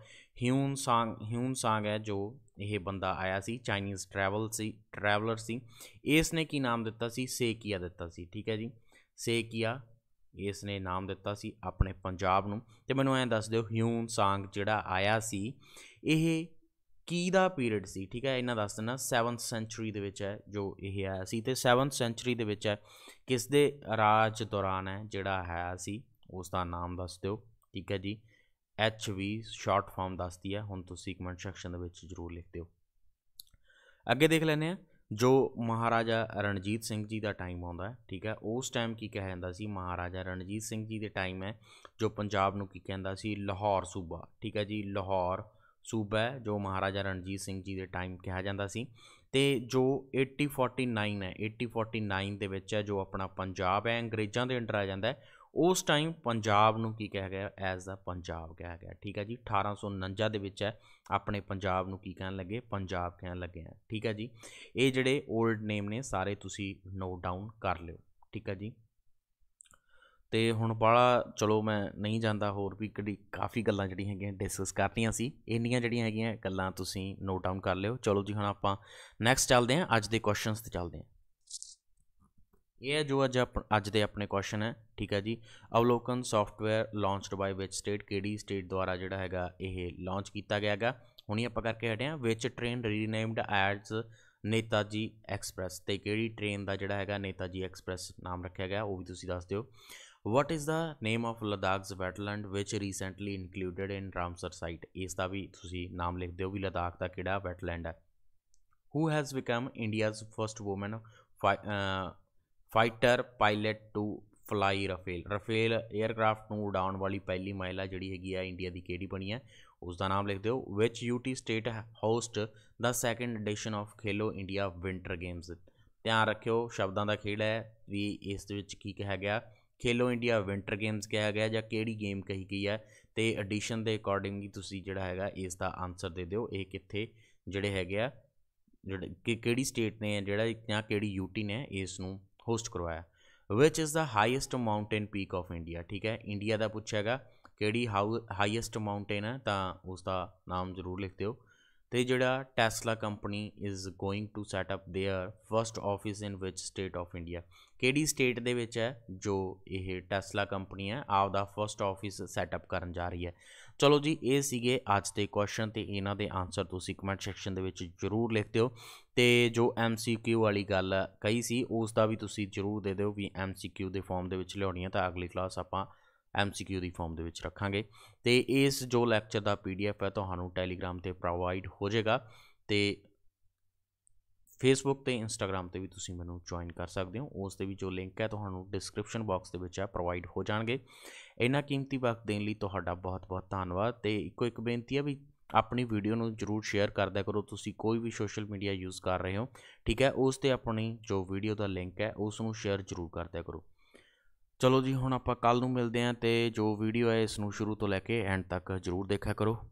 ਹਿਊਨ ਸਾਂਗ ਹਿਊਨ ਸਾਂਗ ਹੈ ਜੋ ਇਹ ਬੰਦਾ ਆਇਆ ਸੀ ਚਾਈਨੀਜ਼ ਟਰੈਵਲ ਸੀ ਟਰੈਵਲਰ ਸੀ ਇਸ ਨੇ ਕੀ ਨਾਮ ਦਿੱਤਾ ਸੀ ਸੇਕੀਆ ਦਿੱਤਾ ਸੀ ਠੀਕ ਹੈ ਜੀ ਸੇਕੀਆ ਇਸ ਨੇ ਨਾਮ ਦਿੱਤਾ ਸੀ ਆਪਣੇ ਪੰਜਾਬ ਨੂੰ ਤੇ ਮੈਨੂੰ ਐਂ ਦੱਸ ਦਿਓ ਹਿਊਨ ਸਾਂਗ ਜਿਹੜਾ ਆਇਆ ਸੀ ਇਹ ਕੀ ਦਾ ਪੀਰੀਅਡ ਸੀ ਠੀਕ ਹੈ ਇਹਨਾਂ ਦੱਸ ਦਿੰਦਾ 7th ਸੈਂਚਰੀ ਦੇ ਵਿੱਚ ਹੈ ਜੋ ਇਹ ਆਇਆ ਸੀ ਤੇ 7th ਸੈਂਚਰੀ ਦੇ ਵਿੱਚ ਹੈ ਕਿਸ ਦੇ ਰਾਜ ਦੌਰਾਨ ਹੈ ਜਿਹੜਾ ਆਇਆ ਸੀ ਉਸ ਦਾ ਨਾਮ ਦੱਸ ਦਿਓ ਠੀਕ ਹੈ ਜੀ ਐਚ ਵੀ ਸ਼ਾਰਟ ਫਾਰਮ ਦੱਸਦੀ ਹੈ ਹੁਣ ਤੁਸੀਂ ਕਮੈਂਟ ਸੈਕਸ਼ਨ ਦੇ ਵਿੱਚ ਜਰੂਰ ਲਿਖ ਦਿਓ ਅੱਗੇ ਦੇਖ ਲੈਨੇ ਆ ਜੋ ਮਹਾਰਾਜਾ ਰਣਜੀਤ ਸਿੰਘ ਜੀ ਦਾ ਟਾਈਮ ਆਉਂਦਾ ਠੀਕ ਹੈ ਉਸ ਟਾਈਮ ਕੀ ਕਿਹਾ ਜਾਂਦਾ ਸੀ ਮਹਾਰਾਜਾ ਰਣਜੀਤ ਸਿੰਘ ਜੀ ਦੇ ਟਾਈਮ ਹੈ ਜੋ ਪੰਜਾਬ ਨੂੰ ਕੀ ਕਹਿੰਦਾ ਸੀ ਲਾਹੌਰ ਸੂਬਾ ਠੀਕ ਹੈ ਜੀ ਲਾਹੌਰ ਸੂਬਾ ਹੈ ਜੋ ਮਹਾਰਾਜਾ ਰਣਜੀਤ ਸਿੰਘ ਜੀ ਦੇ ਟਾਈਮ ਕਿਹਾ ਜਾਂਦਾ ਸੀ ਤੇ ਜੋ 8049 ਹੈ 8049 ਦੇ ਵਿੱਚ ਹੈ ਜੋ ਆਪਣਾ ਪੰਜਾਬ ਹੈ ਅੰਗਰੇਜ਼ਾਂ ਦੇ ਅੰਡਰ ਆ ਜਾਂਦਾ ਹੈ ਉਸ ਟਾਈਮ ਪੰਜਾਬ ਨੂੰ ਕੀ ਕਿਹਾ ਗਿਆ ਐਜ਼ ਦਾ ਪੰਜਾਬ ਕਿਹਾ ਗਿਆ ਠੀਕ ਹੈ ਜੀ 1849 ਦੇ ਵਿੱਚ ਹੈ ਆਪਣੇ ਪੰਜਾਬ ਨੂੰ ਕੀ ਕਹਿਣ ਲੱਗੇ ਪੰਜਾਬ ਕਹਿਣ ਲੱਗੇ ਆ ਠੀਕ ਹੈ ਜੀ ਇਹ ਜਿਹੜੇ 올ਡ ਨੇਮ ਨੇ ਸਾਰੇ ਤੁਸੀਂ ਨੋਟ ਡਾਊਨ ਕਰ ਲਿਓ ਠੀਕ ਹੈ ਜੀ ਤੇ ਹੁਣ ਬਾਲਾ ਚਲੋ ਮੈਂ ਨਹੀਂ ਜਾਂਦਾ ਹੋਰ ਵੀ ਕਿਹੜੀ ਕਾਫੀ ਗੱਲਾਂ ਜਿਹੜੀਆਂ ਹੈਗੀਆਂ ਡਿਸਕਸ ਕਰਨੀਆਂ ਸੀ ਇੰਨੀਆਂ ਜਿਹੜੀਆਂ ਹੈਗੀਆਂ ਗੱਲਾਂ ਤੁਸੀਂ ਨੋਟ ਡਾਊਨ ਕਰ ਲਿਓ ਚਲੋ ਜੀ ਹੁਣ ਆਪਾਂ ਨੈਕਸਟ ਚੱਲਦੇ ਹਾਂ ਅੱਜ ਦੇ ਕੁਐਸਚਨਸ ਤੇ ਚੱਲਦੇ ਹਾਂ ਇਹ ਹੈ ਜੋ ਅੱਜ ਅੱਜ ਦੇ ਆਪਣੇ ਕੁਐਸਚਨ ਹੈ ਠੀਕ ਹੈ ਜੀ Avalokan software launched by which state ਕਿਹੜੀ ਸਟੇਟ ਦੁਆਰਾ ਜਿਹੜਾ ਹੈਗਾ ਇਹ ਲਾਂਚ ਕੀਤਾ ਗਿਆ ਹੈਗਾ ਹੁਣੀ ਆਪਾਂ ਕਰਕੇ ਹਟਿਆ which train renamed as Netaji express ਤੇ ਕਿਹੜੀ ਟ੍ਰੇਨ ਦਾ ਜਿਹੜਾ ਹੈਗਾ ਨੇਤਾਜੀ ਐਕਸਪ੍ਰੈਸ ਨਾਮ ਰੱਖਿਆ ਗਿਆ ਉਹ ਵੀ ਤੁਸੀਂ ਦੱਸ ਦਿਓ what is the name of Ladakh's wetland which recently included in Ramsar site ਇਸ ਦਾ ਵੀ ਤੁਸੀਂ ਨਾਮ ਲਿਖ ਦਿਓ ਵੀ ਲਦਾਖ ਦਾ ਕਿਹੜਾ ਵੈਟਲੈਂਡ ਹੈ who has become India's first woman fighter pilot to fly Rafale Rafale aircraft ਨੂੰ ਉਡਾਉਣ ਵਾਲੀ ਪਹਿਲੀ ਮਹਿਲਾ ਜਿਹੜੀ ਹੈਗੀ ਆ ਇੰਡੀਆ ਦੀ ਕਿਹੜੀ ਬਣੀ ਹੈ ਉਸ ਦਾ ਨਾਮ ਲਿਖ ਦਿਓ which UT state host the second edition of Khelo India winter games ਧਿਆਨ ਰੱਖਿਓ ਸ਼ਬਦਾਂ ਦਾ ਖੇਡ ਹੈ ਵੀ ਇਸ ਦੇ ਵਿੱਚ ਕੀ ਕਿਹਾ ਗਿਆ ਖੇਲੋ ਇੰਡੀਆ ਵਿੰਟਰ ਗੇਮਸ ਕਿਹਾ ਗਿਆ ਜਾਂ ਕਿਹੜੀ ਗੇਮ ਕਹੀ ਗਈ ਹੈ ਤੇ ਐਡੀਸ਼ਨ ਦੇ ਹੀ ਤੁਸੀਂ ਜਿਹੜਾ ਹੈਗਾ ਇਸ ਦਾ ਆਨਸਰ ਦੇ ਦਿਓ ਇਹ ਕਿੱਥੇ ਜਿਹੜੇ ਹੈਗੇ ਆ ਜਿਹੜੇ ਕਿਹੜੀ ਸਟੇਟ ਨੇ ਜਿਹੜਾ ਜਾਂ ਕਿਹੜੀ ਯੂਟੀ ਨੇ ਇਸ ਨੂੰ ਹੋਸਟ ਕਰਵਾਇਆ which is the highest mountain peak of India ਠੀਕ ਹੈ ਇੰਡੀਆ ਦਾ ਪੁੱਛਿਆਗਾ ਕਿਹੜੀ ਹਾਈਐਸਟ ਮਾਊਂਟੇਨ ਹੈ ਤਾਂ ਉਸ ਦਾ ਨਾਮ ਜ਼ਰੂਰ ਲਿਖ ਦਿਓ ਤੇ ਜਿਹੜਾ Tesla company is going to set up their first office in which state of India ਕਿਹੜੀ ਸਟੇਟ ਦੇ ਵਿੱਚ ਹੈ ਜੋ ਇਹ ਟੈਸਲਾ ਕੰਪਨੀ ਹੈ ਆਪ ਦਾ ਫਰਸਟ ਆਫਿਸ ਸੈਟ ਅਪ ਕਰਨ ਜਾ ਰਹੀ ਹੈ ਚਲੋ ਜੀ ਇਹ ਸੀਗੇ ਅੱਜ ਦੇ ਕੁਐਸਚਨ ਤੇ ਇਹਨਾਂ ਦੇ ਆਨਸਰ ਤੁਸੀਂ ਕਮੈਂਟ ਸੈਕਸ਼ਨ ਦੇ ਵਿੱਚ ਜ਼ਰੂਰ ਲਿਖ ਦਿਓ ਤੇ ਜੋ ਐਮਸੀਕਿਊ ਵਾਲੀ ਗੱਲ ਕਹੀ ਸੀ ਉਸ ਦਾ ਵੀ ਤੁਸੀਂ ਜਰੂਰ ਦੇ ਦਿਓ ਵੀ ਐਮਸੀਕਿਊ ਦੇ ਫਾਰਮ ਦੇ ਵਿੱਚ ਲਿਆਉਣੀਆਂ ਤਾਂ ਅਗਲੀ ਕਲਾਸ ਆਪਾਂ ਐਮਸੀਕਿਊ ਦੀ ਫਾਰਮ ਦੇ ਵਿੱਚ ਰੱਖਾਂਗੇ ਤੇ ਇਸ ਜੋ ਲੈਕਚਰ ਦਾ ਪੀਡੀਐਫ ਹੈ ਤੁਹਾਨੂੰ ਟੈਲੀਗ੍ਰਾਮ ਤੇ ਪ੍ਰੋਵਾਈਡ ਹੋ ਜਾਏਗਾ ਤੇ ਫੇਸਬੁੱਕ ਤੇ ਇੰਸਟਾਗ੍ਰam ਤੇ ਵੀ ਤੁਸੀਂ ਮੈਨੂੰ ਜੁਆਇਨ ਕਰ ਸਕਦੇ ਹੋ ਉਸ ਦੇ ਵੀ ਜੋ ਲਿੰਕ ਹੈ ਤੁਹਾਨੂੰ ਡਿਸਕ੍ਰਿਪਸ਼ਨ ਬਾਕਸ ਦੇ ਵਿੱਚ ਹੈ ਪ੍ਰੋਵਾਈਡ ਹੋ ਜਾਣਗੇ ਇਹਨਾਂ ਕੀਮਤੀ ਵਕਤ ਦੇਣ ਲਈ ਤੁਹਾਡਾ ਬਹੁਤ-ਬਹੁਤ ਧੰਨਵਾਦ ਤੇ ਇੱਕੋ ਇੱਕ ਬੇਨਤੀ ਹੈ ਵੀ ਆਪਣੀ ਵੀਡੀਓ ਨੂੰ ਜਰੂਰ ਸ਼ੇਅਰ ਕਰਦਿਆ ਕਰੋ ਤੁਸੀਂ ਕੋਈ ਵੀ ਸੋਸ਼ਲ ਮੀਡੀਆ ਯੂਜ਼ ਕਰ ਰਹੇ ਹੋ ਠੀਕ ਹੈ ਉਸ ਤੇ ਆਪਣੀ ਜੋ ਵੀਡੀਓ ਦਾ ਲਿੰਕ ਹੈ ਉਸ ਨੂੰ ਸ਼ੇਅਰ ਜਰੂਰ ਕਰਦਿਆ ਕਰੋ ਚਲੋ ਜੀ ਹੁਣ ਆਪਾਂ ਕੱਲ ਨੂੰ ਮਿਲਦੇ ਆਂ ਤੇ ਜੋ ਵੀਡੀਓ ਹੈ ਇਸ ਨੂੰ ਸ਼ੁਰੂ ਤੋਂ ਲੈ ਕੇ ਐਂਡ ਤੱਕ ਜਰੂਰ ਦੇਖਿਆ ਕਰੋ